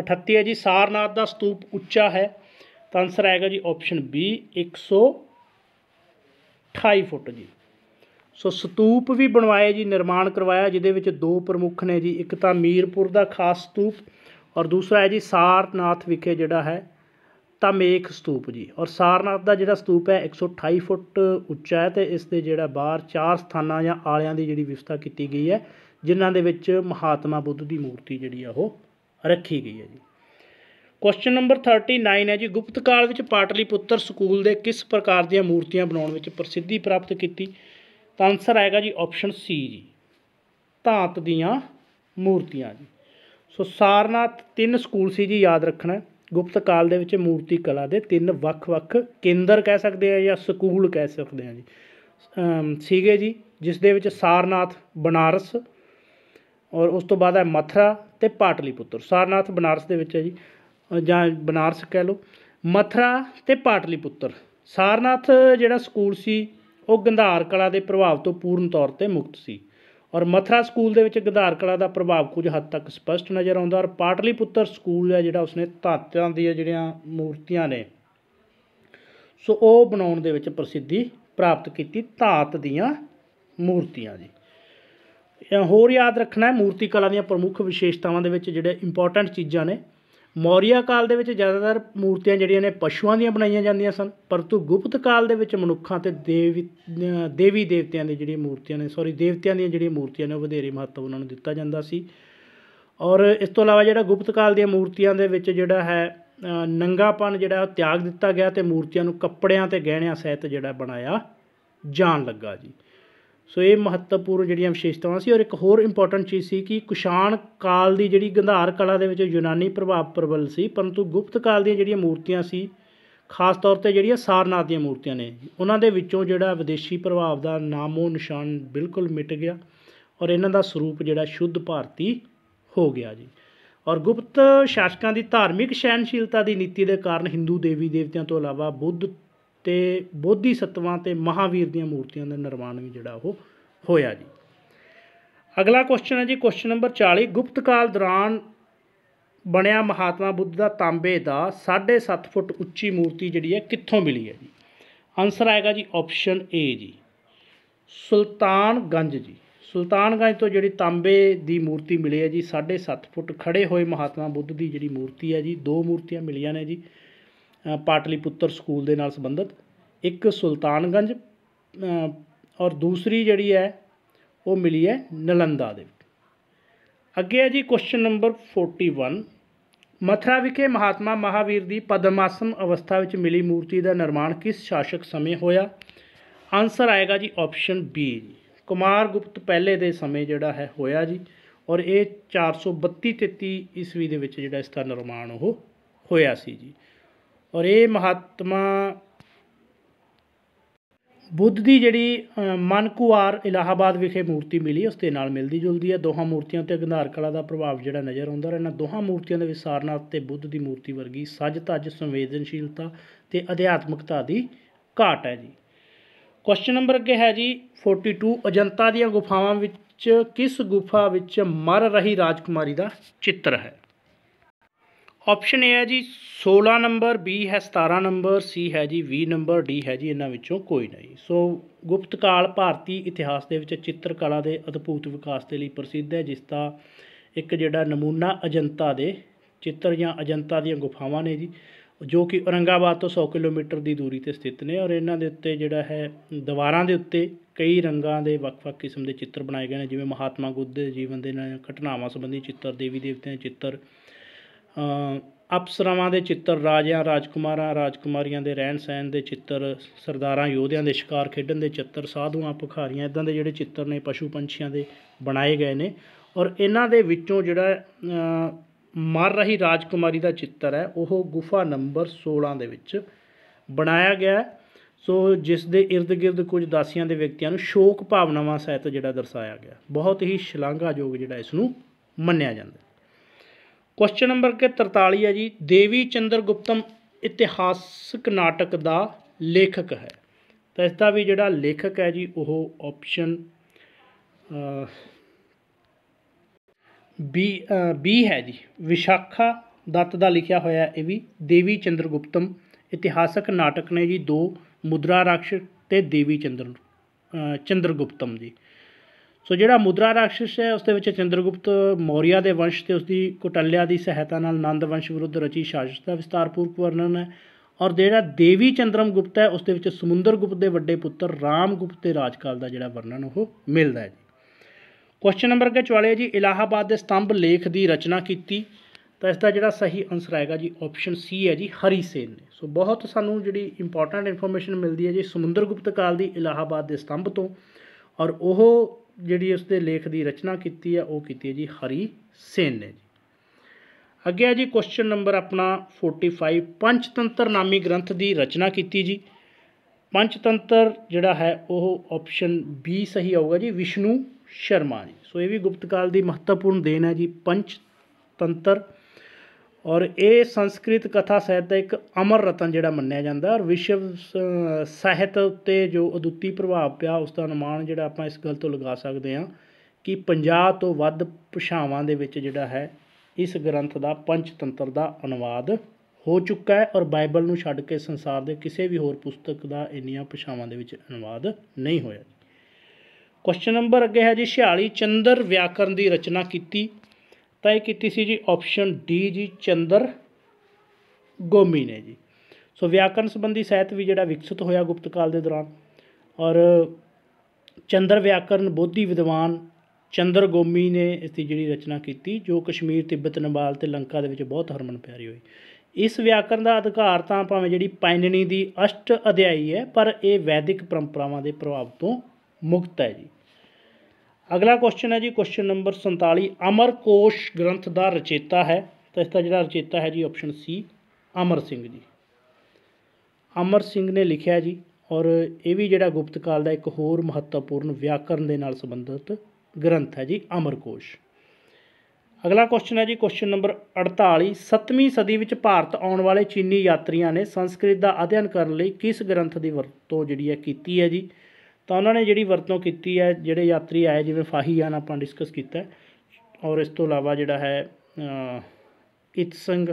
38 ਹੈ ਜੀ ਸਾਰਨਾਥ ਦਾ ਸਤੂਪ ਉੱਚਾ ਹੈ ਤਾਂ ਆਨਸਰ ਆਏਗਾ ਜੀ ਆਪਸ਼ਨ ਬੀ 128 ਫੁੱਟ ਜੀ ਸੋ ਸਤੂਪ ਵੀ ਬਣਵਾਏ ਜੀ ਨਿਰਮਾਣ ਕਰਵਾਇਆ ਜਿਹਦੇ ਵਿੱਚ ਦੋ ਪ੍ਰਮੁੱਖ ਨੇ ਜੀ ਇੱਕ ਤਾਂ ਮੀਰਪੁਰ ਦਾ ਖਾਸ ਸਤੂਪ ਔਰ ਦੂਸਰਾ ਹੈ ਜੀ ਸਾਰਨਾਥ ਵਿਖੇ ਜਿਹੜਾ ਹੈ ਤਾਂ ਮੇਖ ਸਤੂਪ ਜੀ ਔਰ ਸਾਰਨਾਥ ਦਾ ਜਿਹੜਾ ਸਤੂਪ ਹੈ 128 ਫੁੱਟ ਉੱਚਾ ਹੈ ਤੇ ਇਸ ਦੇ ਜਿਹੜਾ ਬਾਹਰ ਚਾਰ ਸਥਾਨਾਂ ਜਾਂ ਆਲਿਆਂ ਦੀ ਜਿਹੜੀ ਵਿਵਸਥਾ ਕੀਤੀ ਗਈ ਹੈ ਜਿਨ੍ਹਾਂ ਦੇ ਵਿੱਚ ਮਹਾਤਮਾ ਬੁੱਧ ਦੀ ਮੂਰਤੀ ਜਿਹੜੀ ਆ ਉਹ ਰੱਖੀ ਗਈ ਹੈ ਜੀ ਕੁਐਸਚਨ ਨੰਬਰ 39 ਹੈ ਜੀ ਗੁਪਤ ਕਾਲ ਵਿੱਚ ਪਾਟਲੀਪੁੱਤਰ ਸਕੂਲ ਦੇ ਕਿਸ ਪ੍ਰਕਾਰ ਦੀਆਂ ਮੂਰਤੀਆਂ ਬਣਾਉਣ ਵਿੱਚ ਪ੍ਰਸਿੱਧੀ ਪ੍ਰਾਪਤ ਕੀਤੀ ਤਾਂ ਆਨਸਰ ਆਏਗਾ ਜੀ ਆਪਸ਼ਨ ਸੀ ਜੀ ਧਾਤ ਦੀਆਂ ਮੂਰਤੀਆਂ ਜੀ ਸੋ ਸਾਰਨਾਥ ਤਿੰਨ ਸਕੂਲ ਸੀ ਜੀ ਯਾਦ ਰੱਖਣਾ ਗੁਪਤ ਕਾਲ ਦੇ ਵਿੱਚ ਮੂਰਤੀ ਕਲਾ ਦੇ ਤਿੰਨ ਵੱਖ-ਵੱਖ ਕੇਂਦਰ ਕਹਿ ਸਕਦੇ ਆ ਜਾਂ ਸਕੂਲ ਕਹਿ ਸਕਦੇ ਆ ਜੀ ਸੀਗੇ ਜੀ ਜਿਸ ਦੇ ਵਿੱਚ ਸਾਰਨਾਥ ਬਨਾਰਸ ਔਰ ਉਸ ਤੋਂ ਬਾਅਦ ਹੈ ਮਥਰਾ ਤੇ ਪਾਟਲੀਪੁੱਤਰ ਸਾਰਨਾਥ ਬਨਾਰਸ ਦੇ ਵਿੱਚ ਹੈ ਜੀ ਜਾਂ ਬਨਾਰਸ ਕਹਿ ਲਓ ਮਥਰਾ ਤੇ ਪਾਟਲੀਪੁੱਤਰ ਸਾਰਨਾਥ ਜਿਹੜਾ ਸਕੂਲ ਸੀ ਉਹ ਗੰਧਾਰ ਕਲਾ ਦੇ ਪ੍ਰਭਾਵ ਤੋਂ ਪੂਰਨ ਤੌਰ ਤੇ ਮੁਕਤ ਸੀ ਔਰ ਮਥਰਾ ਸਕੂਲ ਦੇ ਵਿੱਚ ਗਧਾਰ ਕਲਾ ਦਾ ਪ੍ਰਭਾਵ ਕੁਝ ਹੱਦ ਤੱਕ ਸਪਸ਼ਟ ਨਜ਼ਰ ਆਉਂਦਾ ਔਰ ਪਾਟਲੀਪੁੱਤਰ ਸਕੂਲ ਹੈ ਜਿਹੜਾ ਉਸਨੇ ਧਾਤਾਂ ਦੀਆਂ ਜਿਹੜੀਆਂ ਮੂਰਤੀਆਂ ਨੇ ਸੋ ਉਹ ਬਣਾਉਣ ਦੇ ਵਿੱਚ ਪ੍ਰਸਿੱਧੀ ਪ੍ਰਾਪਤ ਕੀਤੀ ਧਾਤ ਦੀਆਂ ਮੂਰਤੀਆਂ ਜੀ ਹੋਰ ਯਾਦ ਰੱਖਣਾ ਹੈ ਮੂਰਤੀ ਕਲਾ ਦੀਆਂ ਪ੍ਰਮੁੱਖ ਵਿਸ਼ੇਸ਼ਤਾਵਾਂ ਦੇ ਵਿੱਚ ਜਿਹੜੇ ਇੰਪੋਰਟੈਂਟ ਚੀਜ਼ਾਂ ਨੇ ਮੌਰੀਆ ਕਾਲ ਦੇ ਵਿੱਚ ਜ਼ਿਆਦਾਤਰ ਮੂਰਤੀਆਂ ਜਿਹੜੀਆਂ ਨੇ ਪਸ਼ੂਆਂ ਦੀਆਂ ਬਣਾਈਆਂ ਜਾਂਦੀਆਂ ਸਨ ਪਰਤੂ ਗੁਪਤ ਕਾਲ ਦੇ ਵਿੱਚ ਮਨੁੱਖਾਂ ਤੇ ਦੇਵੀ ਦੇਵੀ ਦੇਵਤਿਆਂ ਦੀ ਜਿਹੜੀਆਂ ਮੂਰਤੀਆਂ ਨੇ ਸੌਰੀ ਦੇਵਤਿਆਂ ਦੀਆਂ ਜਿਹੜੀਆਂ ਮੂਰਤੀਆਂ ਨੇ ਉਹ ਵਧੇਰੇ ਮਹੱਤਵ ਉਹਨਾਂ ਨੂੰ ਦਿੱਤਾ ਜਾਂਦਾ ਸੀ ਔਰ ਇਸ ਤੋਂ ਇਲਾਵਾ ਜਿਹੜਾ ਗੁਪਤ ਕਾਲ ਦੀਆਂ ਮੂਰਤੀਆਂ ਦੇ ਵਿੱਚ ਜਿਹੜਾ ਹੈ ਨੰਗਾਪਨ ਜਿਹੜਾ ਉਹ ਤਿਆਗ ਦਿੱਤਾ ਗਿਆ ਤੇ ਮੂਰਤੀਆਂ ਨੂੰ ਕੱਪੜਿਆਂ ਤੇ ਗਹਿਣਿਆਂ ਸਹਿਤ ਜਿਹੜਾ ਬਣਾਇਆ ਜਾਣ ਲੱਗਾ ਜੀ ਸੋ ਇਹ ਮਹੱਤਵਪੂਰਨ ਜਿਹੜੀਆਂ ਵਿਸ਼ੇਸ਼ਤਾਵਾਂ ਸੀ ਔਰ ਇੱਕ ਹੋਰ ਇੰਪੋਰਟੈਂਟ ਚੀਜ਼ ਸੀ ਕਿ ਕੁਸ਼ਾਣ ਕਾਲ ਦੀ ਜਿਹੜੀ ਗੰਧਾਰ ਕਲਾ ਦੇ ਵਿੱਚ ਯੂਨਾਨੀ ਪ੍ਰਭਾਵ ਪ੍ਰਬਲ ਸੀ ਪਰੰਤੂ ਗੁਪਤ ਕਾਲ ਦੀਆਂ ਜਿਹੜੀਆਂ ਮੂਰਤੀਆਂ ਸੀ ਖਾਸ ਤੌਰ ਤੇ ਜਿਹੜੀਆਂ ਸਾਰਨਾਥ ਦੀਆਂ ਮੂਰਤੀਆਂ ਨੇ ਉਹਨਾਂ ਦੇ ਵਿੱਚੋਂ ਜਿਹੜਾ ਵਿਦੇਸ਼ੀ ਪ੍ਰਭਾਵ ਦਾ ਨਾਮੋ ਨਿਸ਼ਾਨ ਬਿਲਕੁਲ ਮਿਟ ਗਿਆ ਔਰ ਇਹਨਾਂ ਦਾ ਸਰੂਪ ਜਿਹੜਾ ਸ਼ੁੱਧ ਭਾਰਤੀ ਹੋ ਗਿਆ ਜੀ ਔਰ ਗੁਪਤ ਸ਼ਾਸਕਾਂ ਦੀ ਧਾਰਮਿਕ ਸ਼ੈਨਸ਼ੀਲਤਾ ਦੀ ਨੀਤੀ ਦੇ ਕਾਰਨ ਹਿੰਦੂ ਦੇਵੀ ਦੇਵਤਿਆਂ ਤੋਂ ਇਲਾਵਾ ਬੁੱਧ ਤੇ ਬੋਧੀ ਸਤਵਾਂ ਤੇ ਮਹਾਵੀਰ ਦੀਆਂ ਮੂਰਤੀਆਂ ਦਾ ਨਿਰਮਾਣ ਵੀ ਜਿਹੜਾ ਉਹ ਹੋਇਆ ਜੀ ਅਗਲਾ ਕੁਐਸਚਨ ਹੈ ਜੀ ਕੁਐਸਚਨ ਨੰਬਰ 40 ਗੁਪਤ ਕਾਲ ਦੌਰਾਨ ਬਣਿਆ ਮਹਾਤਮਾ ਬੁੱਧ ਦਾ ਤਾਂਬੇ ਦਾ 7.5 ਫੁੱਟ ਉੱਚੀ ਮੂਰਤੀ ਜਿਹੜੀ ਹੈ ਕਿੱਥੋਂ ਮਿਲੀ ਹੈ ਜੀ ਆਨਸਰ ਆਏਗਾ ਜੀ ਆਪਸ਼ਨ ਏ ਜੀ ਸੁਲਤਾਨਗੰਜ ਜੀ ਸੁਲਤਾਨਗੰਜ ਤੋਂ ਜਿਹੜੀ ਤਾਂਬੇ ਦੀ ਮੂਰਤੀ ਮਿਲੀ ਹੈ ਜੀ 7.5 ਫੁੱਟ ਖੜੇ ਹੋਏ ਮਹਾਤਮਾ ਬੁੱਧ ਦੀ ਜਿਹੜੀ ਮੂਰਤੀ ਹੈ ਜੀ ਦੋ ਮੂਰਤੀਆਂ ਮਿਲੀਆਂ ਨੇ ਜੀ ਪਾਟਲੀਪੁੱਤਰ ਸਕੂਲ ਦੇ ਨਾਲ ਸੰਬੰਧਿਤ ਇੱਕ ਸੁਲਤਾਨਗੰਜ ਔਰ ਦੂਸਰੀ ਜਿਹੜੀ ਹੈ ਉਹ ਮਿਲੀ ਹੈ ਨਲੰਦਾ ਦੇ ਅੱਗੇ ਹੈ ਜੀ ਕੁਐਸਚਨ ਨੰਬਰ 41 ਮਥਰਾ ਵਿਖੇ ਮਹਾਤਮਾ ਮਹਾਵੀਰ ਦੀ ਪਦਮਾਸਨ ਅਵਸਥਾ ਵਿੱਚ ਮਿਲੀ ਮੂਰਤੀ ਦਾ ਨਿਰਮਾਣ ਕਿਸ ਸ਼ਾਸਕ ਸਮੇਂ ਹੋਇਆ ਆਨਸਰ ਆਏਗਾ ਜੀ ਆਪਸ਼ਨ ਬੀ ਕੁਮਾਰ ਗੁਪਤ ਪਹਿਲੇ ਦੇ ਸਮੇਂ ਜਿਹੜਾ ਹੈ ਹੋਇਆ ਜੀ ਔਰ ਇਹ 432 33 ਈਸਵੀ ਦੇ ਵਿੱਚ ਜਿਹੜਾ ਇਸ ਦਾ ਨਿਰਮਾਣ ਉਹ ਹੋਇਆ ਸੀ ਜੀ ਔਰ ਇਹ ਮਹਾਤਮਾ ਬੁੱਧ ਦੀ ਜਿਹੜੀ ਮਨਕੁਆਰ ਇਲਾਹਾਬਾਦ ਵਿਖੇ ਮੂਰਤੀ ਮਿਲੀ ਉਸ ਦੇ ਨਾਲ ਮਿਲਦੀ ਜੁਲਦੀ ਹੈ ਦੋਹਾਂ ਮੂਰਤੀਆਂ ਤੇ ਗੰਧਾਰ ਕਲਾ ਦਾ ਪ੍ਰਭਾਵ ਜਿਹੜਾ ਨਜ਼ਰ ਆਉਂਦਾ ਇਹਨਾਂ ਦੋਹਾਂ ਮੂਰਤੀਆਂ ਦੇ ਵਿਸਾਰਨਾ ਤੇ ਬੁੱਧ ਦੀ ਮੂਰਤੀ ਵਰਗੀ ਸੱਜ ਤੱਜ ਸੰਵੇਦਨਸ਼ੀਲਤਾ ਤੇ ਅਧਿਆਤਮਕਤਾ ਦੀ ਘਾਟ ਹੈ ਜੀ ਕੁਐਸਚਨ ਨੰਬਰ ਅੱਗੇ ਹੈ ਜੀ 42 ਅਜੰਤਾ ਦੀਆਂ ਗੁਫਾਵਾਂ ਵਿੱਚ ਕਿਸ ਗੁਫਾ ਵਿੱਚ ਮਰ ਰਹੀ ਰਾਜਕੁਮਾਰੀ ਦਾ ਚਿੱਤਰ ਹੈ ਆਪਸ਼ਨ ਏ ਹੈ ਜੀ 16 ਨੰਬਰ ਬੀ ਹੈ 17 ਨੰਬਰ ਸੀ ਹੈ ਜੀ 20 ਨੰਬਰ ਡੀ ਹੈ ਜੀ ਇਹਨਾਂ ਵਿੱਚੋਂ ਕੋਈ ਨਹੀਂ ਸੋ ਗੁਪਤ ਕਾਲ ਭਾਰਤੀ ਇਤਿਹਾਸ ਦੇ ਵਿੱਚ ਚਿੱਤਰ ਕਲਾ ਦੇ ਅਦਭੁਤ ਵਿਕਾਸ ਦੇ ਲਈ ਪ੍ਰਸਿੱਧ ਹੈ ਜਿਸ ਦਾ ਇੱਕ ਜਿਹੜਾ ਨਮੂਨਾ ਅਜੰਤਾ ਦੇ ਚਿੱਤਰ ਜਾਂ ਅਜੰਤਾ ਦੀਆਂ ਗੁਫਾਵਾਂ ਨੇ ਜੀ ਜੋ ਕਿ ਔਰੰਗਾਬਾਦ ਤੋਂ 100 ਕਿਲੋਮੀਟਰ ਦੀ ਦੂਰੀ ਤੇ ਸਥਿਤ ਨੇ ਔਰ ਇਹਨਾਂ ਦੇ ਉੱਤੇ ਜਿਹੜਾ ਹੈ ਦੀਵਾਰਾਂ ਦੇ ਉੱਤੇ ਕਈ ਰੰਗਾਂ ਦੇ ਵੱਖ-ਵੱਖ ਕਿਸਮ ਦੇ ਚਿੱਤਰ ਬਣਾਏ ਗਏ ਨੇ ਜਿਵੇਂ ਮਹਾਤਮਾ ਗੁੱਧ ਦੇ ਜੀਵਨ ਦੇ ਨਾਲ ਘਟਨਾਵਾਂ ਸੰਬੰਧੀ ਚਿੱਤਰ ਦੇਵੀ ਦੇਵਤਿਆਂ ਦੇ ਚਿੱਤਰ ਅਪਸਰਾਵਾਂ ਦੇ ਚਿੱਤਰ ਰਾਜਿਆਂ ਰਾਜਕੁਮਾਰਾਂ ਰਾਜਕੁਮਾਰੀਆਂ ਦੇ ਰਹਿਣ ਸਹਿਣ ਦੇ ਚਿੱਤਰ ਸਰਦਾਰਾਂ ਯੋਧਿਆਂ ਦੇ ਸ਼ਿਕਾਰ ਖੇਡਣ ਦੇ ਚਿੱਤਰ ਸਾਧੂਆਂ ਭੁਖਾਰੀਆਂ ਇਦਾਂ ਦੇ ਜਿਹੜੇ ਚਿੱਤਰ ਨੇ ਪਸ਼ੂ ਪੰਛੀਆਂ ਦੇ ਬਣਾਏ ਗਏ ਨੇ ਔਰ ਇਹਨਾਂ ਦੇ ਵਿੱਚੋਂ ਜਿਹੜਾ ਮਰ ਰਹੀ ਰਾਜਕੁਮਾਰੀ ਦਾ ਚਿੱਤਰ ਹੈ ਉਹ ਗੁਫਾ ਨੰਬਰ 16 ਦੇ ਵਿੱਚ ਬਣਾਇਆ ਗਿਆ ਸੋ ਜਿਸ ਦੇ ird-gird ਕੁਝ ਦਾਸੀਆਂ ਦੇ ਵਿਅਕਤੀਆਂ ਨੂੰ ਸ਼ੋਕ ਭਾਵਨਾਵਾਂ ਸਹਿਤ ਜਿਹੜਾ ਦਰਸਾਇਆ ਗਿਆ ਬਹੁਤ ਹੀ ਸ਼ਲਾਘਾਯੋਗ ਜਿਹੜਾ ਇਸ ਨੂੰ ਮੰਨਿਆ ਜਾਂਦਾ ਕੁਐਸਚਨ ਨੰਬਰ ਕਿ 43 ਹੈ ਜੀ ਦੇਵੀ ਚੰਦਰ ਗੁਪਤਮ ਇਤਿਹਾਸਕ ਨਾਟਕ ਦਾ ਲੇਖਕ ਹੈ ਤਾਂ ਇਸ ਦਾ ਵੀ ਜਿਹੜਾ ਲੇਖਕ ਹੈ ਜੀ ਉਹ ਆਪਸ਼ਨ ਬੀ ਬੀ ਹੈ ਜੀ ਵਿਸ਼ਾਖਾ ਦੱਤ ਦਾ ਲਿਖਿਆ ਹੋਇਆ ਇਹ ਵੀ ਦੇਵੀ ਚੰਦਰ ਗੁਪਤਮ ਇਤਿਹਾਸਕ ਨਾਟਕ ਨੇ ਜੀ ਦੋ ਮੁਦਰਾ ਰਾਖਸ਼ ਤੇ ਦੇਵੀ ਚੰਦਰ ਚੰਦਰ ਗੁਪਤਮ ਜੀ ਸੋ ਜਿਹੜਾ ਮੁਦਰਾ ਰਾਖਸ਼ ਹੈ ਉਸ ਦੇ ਵਿੱਚ ਚੰਦਰਗੁਪਤ ਮੌਰੀਆ ਦੇ ਵੰਸ਼ ਤੇ ਉਸ ਦੀ ਕੋਟਲਿਆ ਦੀ ਸਹਾਇਤਾ ਨਾਲ ਨੰਦ ਵੰਸ਼ ਵਿਰੁੱਧ ਰਚੀ ਸਾਜ਼ਿਸ਼ ਦਾ ਵਿਸਤਾਰਪੂਰਕ ਵਰਣਨ ਹੈ ਔਰ ਜਿਹੜਾ ਦੇਵੀ ਚੰਦਰਮ ਗੁਪਤ ਹੈ ਉਸ ਦੇ ਵਿੱਚ ਸਮੁੰਦਰ ਗੁਪਤ ਦੇ ਵੱਡੇ ਪੁੱਤਰ ਰਾਮ ਗੁਪਤ ਦੇ ਰਾਜਕਾਲ ਦਾ ਜਿਹੜਾ ਵਰਣਨ ਉਹ ਮਿਲਦਾ ਹੈ ਜੀ ਕੁਐਸਚਨ ਨੰਬਰ 44 ਜੀ ਇਲਾਹਾਬਾਦ ਦੇ ਸਤੰਭ ਲੇਖ ਦੀ ਰਚਨਾ ਕੀਤੀ ਤਾਂ ਇਸ ਦਾ ਜਿਹੜਾ ਸਹੀ ਆਨਸਰ ਆਏਗਾ ਜੀ ਆਪਸ਼ਨ ਸੀ ਹੈ ਜੀ ਹਰੀ ਸੇਨ ਨੇ ਸੋ ਬਹੁਤ ਸਾਨੂੰ ਜਿਹੜੀ ਇੰਪੋਰਟੈਂਟ ਇਨਫੋਰਮੇਸ਼ਨ ਮਿਲਦੀ ਹੈ ਜੀ ਸਮੁੰਦਰ ਗੁਪਤ ਕਾਲ ਦੀ ਇਲਾਹਾਬਾਦ ਦੇ ਸਤੰਭ ਤੋਂ ਔਰ ਉਹ ਜਿਹੜੀ ਉਸ ਦੇ ਲੇਖ ਦੀ ਰਚਨਾ ਕੀਤੀ ਹੈ ਉਹ ਕੀਤੀ ਹੈ ਜੀ ਹਰੀ ਸੇਨ ਨੇ ਜੀ ਅੱਗੇ ਆ ਜੀ ਕੁਐਸਚਨ ਨੰਬਰ ਆਪਣਾ 45 ਪੰਚਤੰਤਰ ਨਾਮੀ ਗ੍ਰੰਥ ਦੀ ਰਚਨਾ ਕੀਤੀ ਜੀ ਪੰਚਤੰਤਰ ਜਿਹੜਾ ਹੈ ਉਹ ਆਪਸ਼ਨ ਬੀ ਸਹੀ ਆਊਗਾ ਜੀ ਵਿਸ਼ਨੂੰ ਸ਼ਰਮਾ ਜੀ ਸੋ ਇਹ ਵੀ ਗੁਪਤਕਾਲ ਦੀ ਮਹੱਤਵਪੂਰਨ ਦੇਣ ਹੈ ਜੀ ਪੰਚਤੰਤਰ ਔਰ ਇਹ ਸੰਸਕ੍ਰਿਤ ਕਥਾ ਸਾਹਿਤ ਦਾ ਇੱਕ ਅਮਰ ਰਤਨ ਜਿਹੜਾ ਮੰਨਿਆ ਜਾਂਦਾ ਔਰ ਵਿਸ਼ਵ ਸਾਹਿਤ ਉੱਤੇ ਜੋ ਅਦੁੱਤੀ ਪ੍ਰਭਾਵ ਪਿਆ ਉਸ ਦਾ ਅਨੁਮਾਨ ਜਿਹੜਾ ਆਪਾਂ ਇਸ ਗੱਲ ਤੋਂ ਲਗਾ ਸਕਦੇ ਹਾਂ ਕਿ 50 ਤੋਂ ਵੱਧ ਭਾਸ਼ਾਵਾਂ ਦੇ ਵਿੱਚ ਜਿਹੜਾ ਹੈ ਇਸ ਗ੍ਰੰਥ ਦਾ ਪੰਚਤੰਤਰ ਦਾ ਅਨੁਵਾਦ ਹੋ ਚੁੱਕਾ ਹੈ ਔਰ ਬਾਈਬਲ ਨੂੰ ਛੱਡ ਕੇ ਸੰਸਾਰ ਦੇ ਕਿਸੇ ਵੀ ਹੋਰ ਪੁਸਤਕ ਦਾ ਇੰਨੀਆਂ ਭਾਸ਼ਾਵਾਂ ਦੇ ਵਿੱਚ ਅਨੁਵਾਦ ਨਹੀਂ ਹੋਇਆ ਕੁਐਸਚਨ ਨੰਬਰ ਅੱਗੇ ਹੈ ਜੀ 46 ਚੰਦਰ ਵਿਆਕਰਨ ਦੀ ਰਚਨਾ ਕੀਤੀ ਤਾਂ ਇਹ ਕੀਤੀ ਸੀ ਜੀ ਆਪਸ਼ਨ ਡੀ ਜੀ ਚੰਦਰ ਗੋਮੀ ਨੇ ਜੀ ਸੋ ਵਿਆਕਰਨ ਸੰਬੰਧੀ ਸਾਹਿਤ ਵੀ ਜਿਹੜਾ ਵਿਕਸਿਤ ਹੋਇਆ ਗੁਪਤ ਕਾਲ ਦੇ ਦੌਰਾਨ ਔਰ ਚੰਦਰ ਵਿਆਕਰਨ ਬੋਧੀ ਵਿਦਵਾਨ ਚੰਦਰ ਗੋਮੀ ਨੇ ਇਸ ਦੀ ਜਿਹੜੀ ਰਚਨਾ ਕੀਤੀ ਜੋ ਕਸ਼ਮੀਰ ਤਿੱਬਤ ਨੇਪਾਲ ਤੇ ਲੰਕਾ ਦੇ ਵਿੱਚ ਬਹੁਤ ਹਰਮਨ ਪਿਆਰੀ ਹੋਈ ਇਸ ਵਿਆਕਰਨ ਦਾ ਅਧਿਕਾਰ ਤਾਂ ਭਾਵੇਂ ਜਿਹੜੀ ਪੈਨਣੀ ਦੀ ਅਸ਼ਟ ਅਧਿਆਈ ਹੈ ਪਰ ਇਹ ਵੈਦਿਕ ਪਰੰਪਰਾਵਾਂ ਦੇ ਪ੍ਰਭਾਵ ਤੋਂ ਮੁਕਤ ਹੈ ਜੀ ਅਗਲਾ ਕੁਐਸਚਨ ਹੈ ਜੀ ਕੁਐਸਚਨ ਨੰਬਰ 47 ਅਮਰਕੋਸ਼ ਗ੍ਰੰਥ ਦਾ ਰਚੇਤਾ ਹੈ ਤਾਂ ਇਸ ਦਾ ਜਿਹੜਾ ਰਚੇਤਾ ਹੈ ਜੀ ਆਪਸ਼ਨ ਸੀ ਅਮਰ ਸਿੰਘ ਜੀ ਅਮਰ ਸਿੰਘ ਨੇ ਲਿਖਿਆ ਜੀ ਔਰ ਇਹ ਵੀ ਜਿਹੜਾ ਗੁਪਤ ਕਾਲ ਦਾ ਇੱਕ ਹੋਰ ਮਹੱਤਵਪੂਰਨ ਵਿਆਕਰਨ ਦੇ ਨਾਲ ਸੰਬੰਧਿਤ ਗ੍ਰੰਥ ਹੈ ਜੀ ਅਮਰਕੋਸ਼ ਅਗਲਾ ਕੁਐਸਚਨ ਹੈ ਜੀ ਕੁਐਸਚਨ ਨੰਬਰ 48 7ਵੀਂ ਸਦੀ ਵਿੱਚ ਭਾਰਤ ਆਉਣ ਵਾਲੇ ਚੀਨੀ ਯਾਤਰੀਆਂ ਨੇ ਸੰਸਕ੍ਰਿਤ ਦਾ ਅਧਿਐਨ ਕਰਨ ਲਈ ਕਿਸ ਗ੍ਰੰਥ ਦੀ ਵਰਤੋਂ ਜਿਹੜੀ ਹੈ ਕੀਤੀ ਹੈ ਜੀ ਤਾਂ ਉਹਨਾਂ ਨੇ ਜਿਹੜੀ ਵਰਤੋਂ ਕੀਤੀ ਹੈ ਜਿਹੜੇ ਯਾਤਰੀ ਆਏ ਜਿਵੇਂ ਫਾਹੀਆਨ ਆਪਾਂ ਡਿਸਕਸ ਕੀਤਾ ਔਰ ਇਸ ਤੋਂ ਇਲਾਵਾ ਜਿਹੜਾ ਹੈ ਇਤਸੰਗ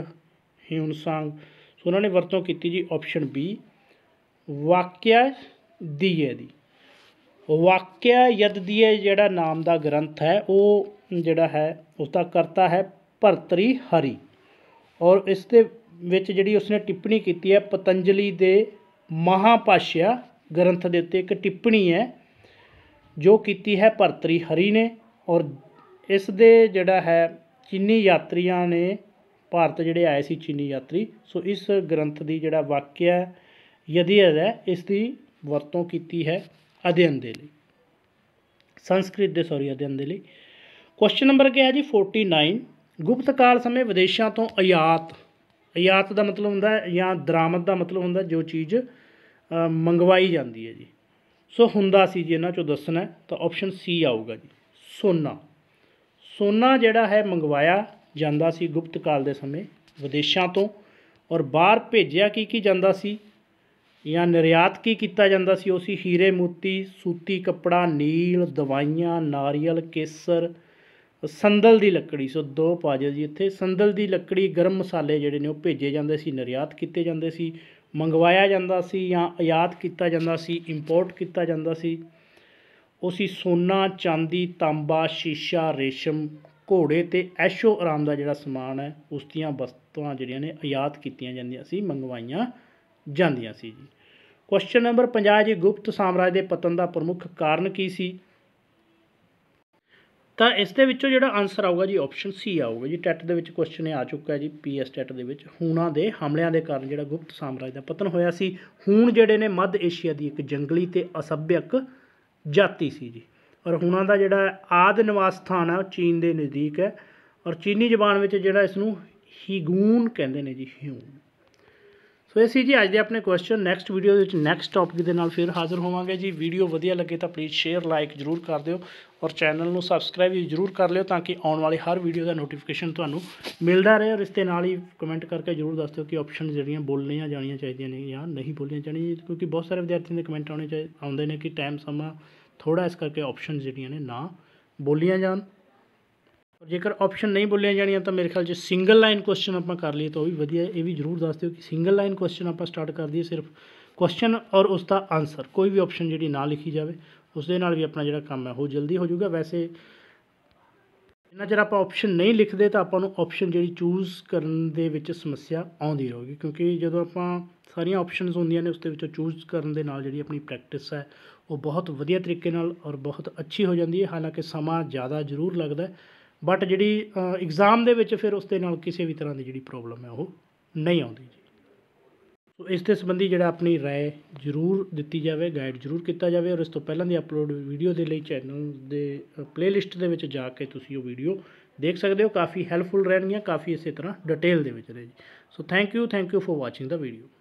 ਹਿਊਨਸੰਗ ਸੋ ਉਹਨਾਂ ਨੇ ਵਰਤੋਂ ਕੀਤੀ ਜੀ ਆਪਸ਼ਨ ਬੀ ਵਾਕਿਆ ਹੈ ਦੀ ਵਾਕਿਆ ਯਦ ਹੈ ਜਿਹੜਾ ਨਾਮ ਦਾ ਗ੍ਰੰਥ ਹੈ ਉਹ ਜਿਹੜਾ ਹੈ ਉਸ ਦਾ ਕਰਤਾ ਹੈ ਭਰਤਰੀ ਹਰੀ ਔਰ ਇਸ ਦੇ ਵਿੱਚ ਜਿਹੜੀ ਉਸਨੇ ਟਿੱਪਣੀ ਕੀਤੀ ਹੈ ਪਤੰਜਲੀ ਦੇ ਮਹਾਪਾਸ਼ਿਆ ਗ੍ਰੰਥ ਦੇ ਉੱਤੇ ਇੱਕ ਟਿੱਪਣੀ ਹੈ ਜੋ ਕੀਤੀ ਹੈ ਭਰਤਰੀ ਹਰੀ ਨੇ ਔਰ ਇਸ ਦੇ ਜਿਹੜਾ ਹੈ ਚੀਨੀ ਯਾਤਰੀਆਂ ਨੇ ਭਾਰਤ ਜਿਹੜੇ ਆਏ ਸੀ ਚੀਨੀ ਯਾਤਰੀ ਸੋ ਇਸ ਗ੍ਰੰਥ ਦੀ ਜਿਹੜਾ ਵਾਕਿਆ ਯਦੀ ਹੈ ਇਸ ਦੀ ਵਰਤੋਂ ਕੀਤੀ ਹੈ ਅਧਿਐਨ ਦੇ ਲਈ ਸੰਸਕ੍ਰਿਤ ਦੇ ਸੌਰੀ ਅਧਿਐਨ ਦੇ ਲਈ ਕੁਐਸਚਨ ਨੰਬਰ ਕਿਹਾ ਜੀ 49 ਗੁਪਤ ਕਾਲ ਸਮੇਂ ਵਿਦੇਸ਼ਾਂ ਤੋਂ ਆਯਾਤ ਆਯਾਤ ਦਾ ਮਤਲਬ ਹੁੰਦਾ ਹੈ ਜਾਂ ਦਰਾਮਦ ਦਾ ਮਤਲਬ ਹੁੰਦਾ ਜੋ ਚੀਜ਼ ਮੰਗਵਾਈ ਜਾਂਦੀ ਹੈ ਜੀ ਸੋ ਹੁੰਦਾ ਸੀ ਜੀ ਇਹਨਾਂ ਚੋਂ ਦੱਸਣਾ ਤਾਂ ਆਪਸ਼ਨ ਸੀ ਆਊਗਾ ਜੀ ਸੋਨਾ ਸੋਨਾ ਜਿਹੜਾ ਹੈ ਮੰਗਵਾਇਆ ਜਾਂਦਾ ਸੀ ਗੁਪਤ ਕਾਲ ਦੇ ਸਮੇਂ ਵਿਦੇਸ਼ਾਂ ਤੋਂ ਔਰ ਬਾਹਰ ਭੇਜਿਆ ਕੀ ਕੀ ਜਾਂਦਾ ਸੀ ਜਾਂ ਨਿਰਯਾਤ ਕੀ ਕੀਤਾ ਜਾਂਦਾ ਸੀ ਉਹ ਸੀ ਹੀਰੇ ਮੋਤੀ ਸੂਤੀ ਕੱਪੜਾ ਨੀਲ ਦਵਾਈਆਂ ਨਾਰੀਅਲ ਕੇਸਰ ਸੰਦਲ ਦੀ ਲੱਕੜੀ ਸੋ ਦੋ ਪਾਜੇ ਜੀ ਇੱਥੇ ਸੰਦਲ ਦੀ ਲੱਕੜੀ ਗਰਮ ਮਸਾਲੇ ਜਿਹੜੇ ਨੇ ਉਹ ਭੇਜੇ ਜਾਂਦੇ ਸੀ ਨਿਰਯਾਤ ਕੀਤੇ ਜਾਂਦੇ ਸੀ ਮੰਗਵਾਇਆ ਜਾਂਦਾ ਸੀ ਜਾਂ ਆਯਾਤ ਕੀਤਾ ਜਾਂਦਾ ਸੀ ਇੰਪੋਰਟ ਕੀਤਾ ਜਾਂਦਾ ਸੀ ਉਹ ਸੀ ਸੋਨਾ ਚਾਂਦੀ ਤਾਂਬਾ ਸ਼ੀਸ਼ਾ ਰੇਸ਼ਮ ਘੋੜੇ ਤੇ ਐਸ਼ੋ ਆਰਾਮ ਦਾ ਜਿਹੜਾ ਸਮਾਨ ਹੈ ਉਸ ਦੀਆਂ ਵਸਤੂਆਂ ਜਿਹੜੀਆਂ ਨੇ ਆਯਾਤ ਕੀਤੀਆਂ ਜਾਂਦੀਆਂ ਸੀ ਮੰਗਵਾਈਆਂ ਜਾਂਦੀਆਂ ਸੀ ਜੀ ਕੁਐਸਚਨ ਨੰਬਰ 50 ਜੀ ਗੁਪਤ ਸਾਮਰਾਜ ਦੇ ਪਤਨ ਦਾ ਪ੍ਰਮੁੱਖ ਕਾਰਨ ਕੀ ਸੀ ਤਾਂ ਇਸ ਦੇ ਵਿੱਚੋਂ ਜਿਹੜਾ ਆਨਸਰ ਆਊਗਾ ਜੀ ਆਪਸ਼ਨ ਸੀ ਆਊਗਾ ਜੀ ਟੈਟ ਦੇ ਵਿੱਚ ਕੁਐਸਚਨ ਆ ਚੁੱਕਾ ਹੈ ਜੀ ਪੀਐਸ ਟੈਟ ਦੇ ਵਿੱਚ ਹੂਣਾ ਦੇ ਹਮਲਿਆਂ ਦੇ ਕਾਰਨ ਜਿਹੜਾ ਗੁਪਤ ਸਾਮਰਾਜ ਦਾ ਪਤਨ ਹੋਇਆ ਸੀ ਹੂਣ ਜਿਹੜੇ ਨੇ ਮੱਧ ਏਸ਼ੀਆ ਦੀ ਇੱਕ ਜੰਗਲੀ ਤੇ ਅਸਭਿਅਕ ਜਾਤੀ ਸੀ ਜੀ ਔਰ ਹੂਣਾ ਦਾ ਜਿਹੜਾ ਆਦ ਨਿਵਾਸ ਸਥਾਨ ਹੈ ਉਹ ਚੀਨ ਦੇ ਨਜ਼ਦੀਕ ਹੈ ਔਰ ਚੀਨੀ ਜ਼ਬਾਨ ਵਿੱਚ ਜਿਹੜਾ ਇਸ ਨੂੰ ਹੀਗੂਨ ਕਹਿੰਦੇ ਨੇ ਜੀ ਹੀਗੂਨ ਸੋ ਇਹ ਜੀ ਅੱਜ ਦੇ ਆਪਣੇ ਕੁਐਸਚਨ ਨੈਕਸਟ ਵੀਡੀਓ ਦੇ ਵਿੱਚ ਨੈਕਸਟ ਟੌਪਿਕ ਦੇ ਨਾਲ ਫਿਰ ਹਾਜ਼ਰ ਹੋਵਾਂਗੇ ਜੀ ਵੀਡੀਓ ਵਧੀਆ ਲੱਗੇ ਤਾਂ ਪਲੀਜ਼ ਸ਼ੇਅਰ ਲਾਈਕ ਜ਼ਰੂਰ ਕਰ ਦਿਓ ਔਰ ਚੈਨਲ ਨੂੰ ਸਬਸਕ੍ਰਾਈਬ ਵੀ ਜ਼ਰੂਰ ਕਰ ਲਿਓ ਤਾਂ ਕਿ ਆਉਣ ਵਾਲੇ ਹਰ ਵੀਡੀਓ ਦਾ ਨੋਟੀਫਿਕੇਸ਼ਨ ਤੁਹਾਨੂੰ ਮਿਲਦਾ ਰਹੇ ਔਰ ਇਸ ਦੇ ਨਾਲ ਹੀ ਕਮੈਂਟ ਕਰਕੇ ਜ਼ਰੂਰ ਦੱਸ ਦਿਓ ਕਿ ਆਪਸ਼ਨ ਜਿਹੜੀਆਂ ਬੋਲਣੀਆਂ ਜਾਣੀਆਂ ਚਾਹੀਦੀਆਂ ਨੇ ਜਾਂ ਨਹੀਂ ਬੋਲਣੀਆਂ ਚਾਹੀਦੀਆਂ ਕਿਉਂਕਿ ਬਹੁਤ ਸਾਰੇ ਵਿਦਿਆਰਥੀਆਂ ਦੇ ਕਮੈਂਟ ਆਉਣੇ ਚਾਹੀਦੇ ਆਉਂਦੇ ਨੇ ਕਿ ਟਾਈਮ ਸਮਾਂ ਥੋੜਾ ਇਸ ਕਰਕੇ ਆਪਸ਼ਨ ਜਿਹੜੀਆਂ ਨੇ ਨਾ ਬੋਲੀਆਂ ਜਾਣ ਜੇਕਰ ਆਪਸ਼ਨ ਨਹੀਂ ਬੋਲੀਆਂ ਜਾਣੀਆਂ ਤਾਂ ਮੇਰੇ ਖਿਆਲ 'ਚ ਸਿੰਗਲ ਲਾਈਨ ਕੁਐਸਚਨ ਆਪਾਂ ਕਰ ਲਈਏ ਤਾਂ ਉਹ ਵੀ ਵਧੀਆ ਇਹ ਵੀ ਜ਼ਰੂਰ ਦੱਸ ਦਿਓ ਕਿ ਸਿੰਗਲ ਲਾਈਨ ਕੁਐਸਚਨ ਆਪਾਂ ਸਟਾਰਟ ਕਰ ਦਈਏ ਸਿਰਫ ਕੁਐਸਚਨ ਔਰ ਉਸ ਦਾ ਆਨਸਰ ਕੋਈ ਵੀ ਆਪਸ਼ਨ ਜਿਹੜੀ ਨਾ ਲਿਖੀ ਜਾਵੇ ਉਸ ਦੇ ਨਾਲ ਵੀ ਆਪਣਾ ਜਿਹੜਾ ਕੰਮ ਹੈ ਉਹ ਜਲਦੀ ਹੋ ਜਾਊਗਾ ਵੈਸੇ ਜਿੰਨਾ ਚਿਰ ਆਪਾਂ ਆਪਸ਼ਨ ਨਹੀਂ ਲਿਖਦੇ ਤਾਂ ਆਪਾਂ ਨੂੰ ਆਪਸ਼ਨ ਜਿਹੜੀ ਚੂਜ਼ ਕਰਨ ਦੇ ਵਿੱਚ ਸਮੱਸਿਆ ਆਉਂਦੀ ਰਹੂਗੀ ਕਿਉਂਕਿ ਜਦੋਂ ਆਪਾਂ ਸਾਰੀਆਂ ਆਪਸ਼ਨਸ ਹੁੰਦੀਆਂ ਨੇ ਉਸ ਦੇ ਵਿੱਚੋਂ ਚੂਜ਼ ਕਰਨ ਦੇ ਨਾਲ ਜਿਹੜੀ ਆਪਣੀ ਪ੍ਰੈਕਟਿਸ ਹੈ ਉਹ ਬਹੁਤ ਵਧੀਆ ਤਰੀਕੇ ਨਾਲ ਔਰ ਬਹੁਤ ਅੱਛੀ ਹੋ ਜਾਂਦੀ ਹੈ ਹਾਲਾਂਕਿ ਸਮਾਂ ਜ਼ਿਆਦਾ ਜ਼ਰੂਰ ਲੱਗਦਾ ਬਟ ਜਿਹੜੀ ਐਗਜ਼ਾਮ ਦੇ ਵਿੱਚ ਫਿਰ ਉਸ ਦੇ ਨਾਲ ਕਿਸੇ ਵੀ ਤਰ੍ਹਾਂ ਦੀ ਜਿਹੜੀ ਪ੍ਰੋਬਲਮ ਹੈ ਉਹ ਨਹੀਂ ਆਉਂਦੀ ਜੀ ਸੋ ਇਸ ਦੇ ਸੰਬੰਧੀ ਜਿਹੜਾ ਆਪਣੀ رائے ਜ਼ਰੂਰ ਦਿੱਤੀ ਜਾਵੇ ਗਾਈਡ ਜ਼ਰੂਰ ਕੀਤਾ ਜਾਵੇ ਔਰ ਇਸ ਤੋਂ ਪਹਿਲਾਂ ਦੀ ਅਪਲੋਡ ਵੀਡੀਓ ਦੇ ਲਈ ਚੈਨਲ ਦੇ ਪਲੇਲਿਸਟ ਦੇ ਵਿੱਚ ਜਾ ਕੇ ਤੁਸੀਂ ਉਹ ਵੀਡੀਓ ਦੇਖ ਸਕਦੇ ਹੋ ਕਾਫੀ ਹੈਲਪਫੁਲ ਰਹਿਣਗੀਆਂ ਕਾਫੀ ਇਸੇ ਤਰ੍ਹਾਂ ਡਿਟੇਲ ਦੇ ਵਿੱਚ ਨੇ ਜੀ so thank you thank you for watching ਦਾ ਵੀਡੀਓ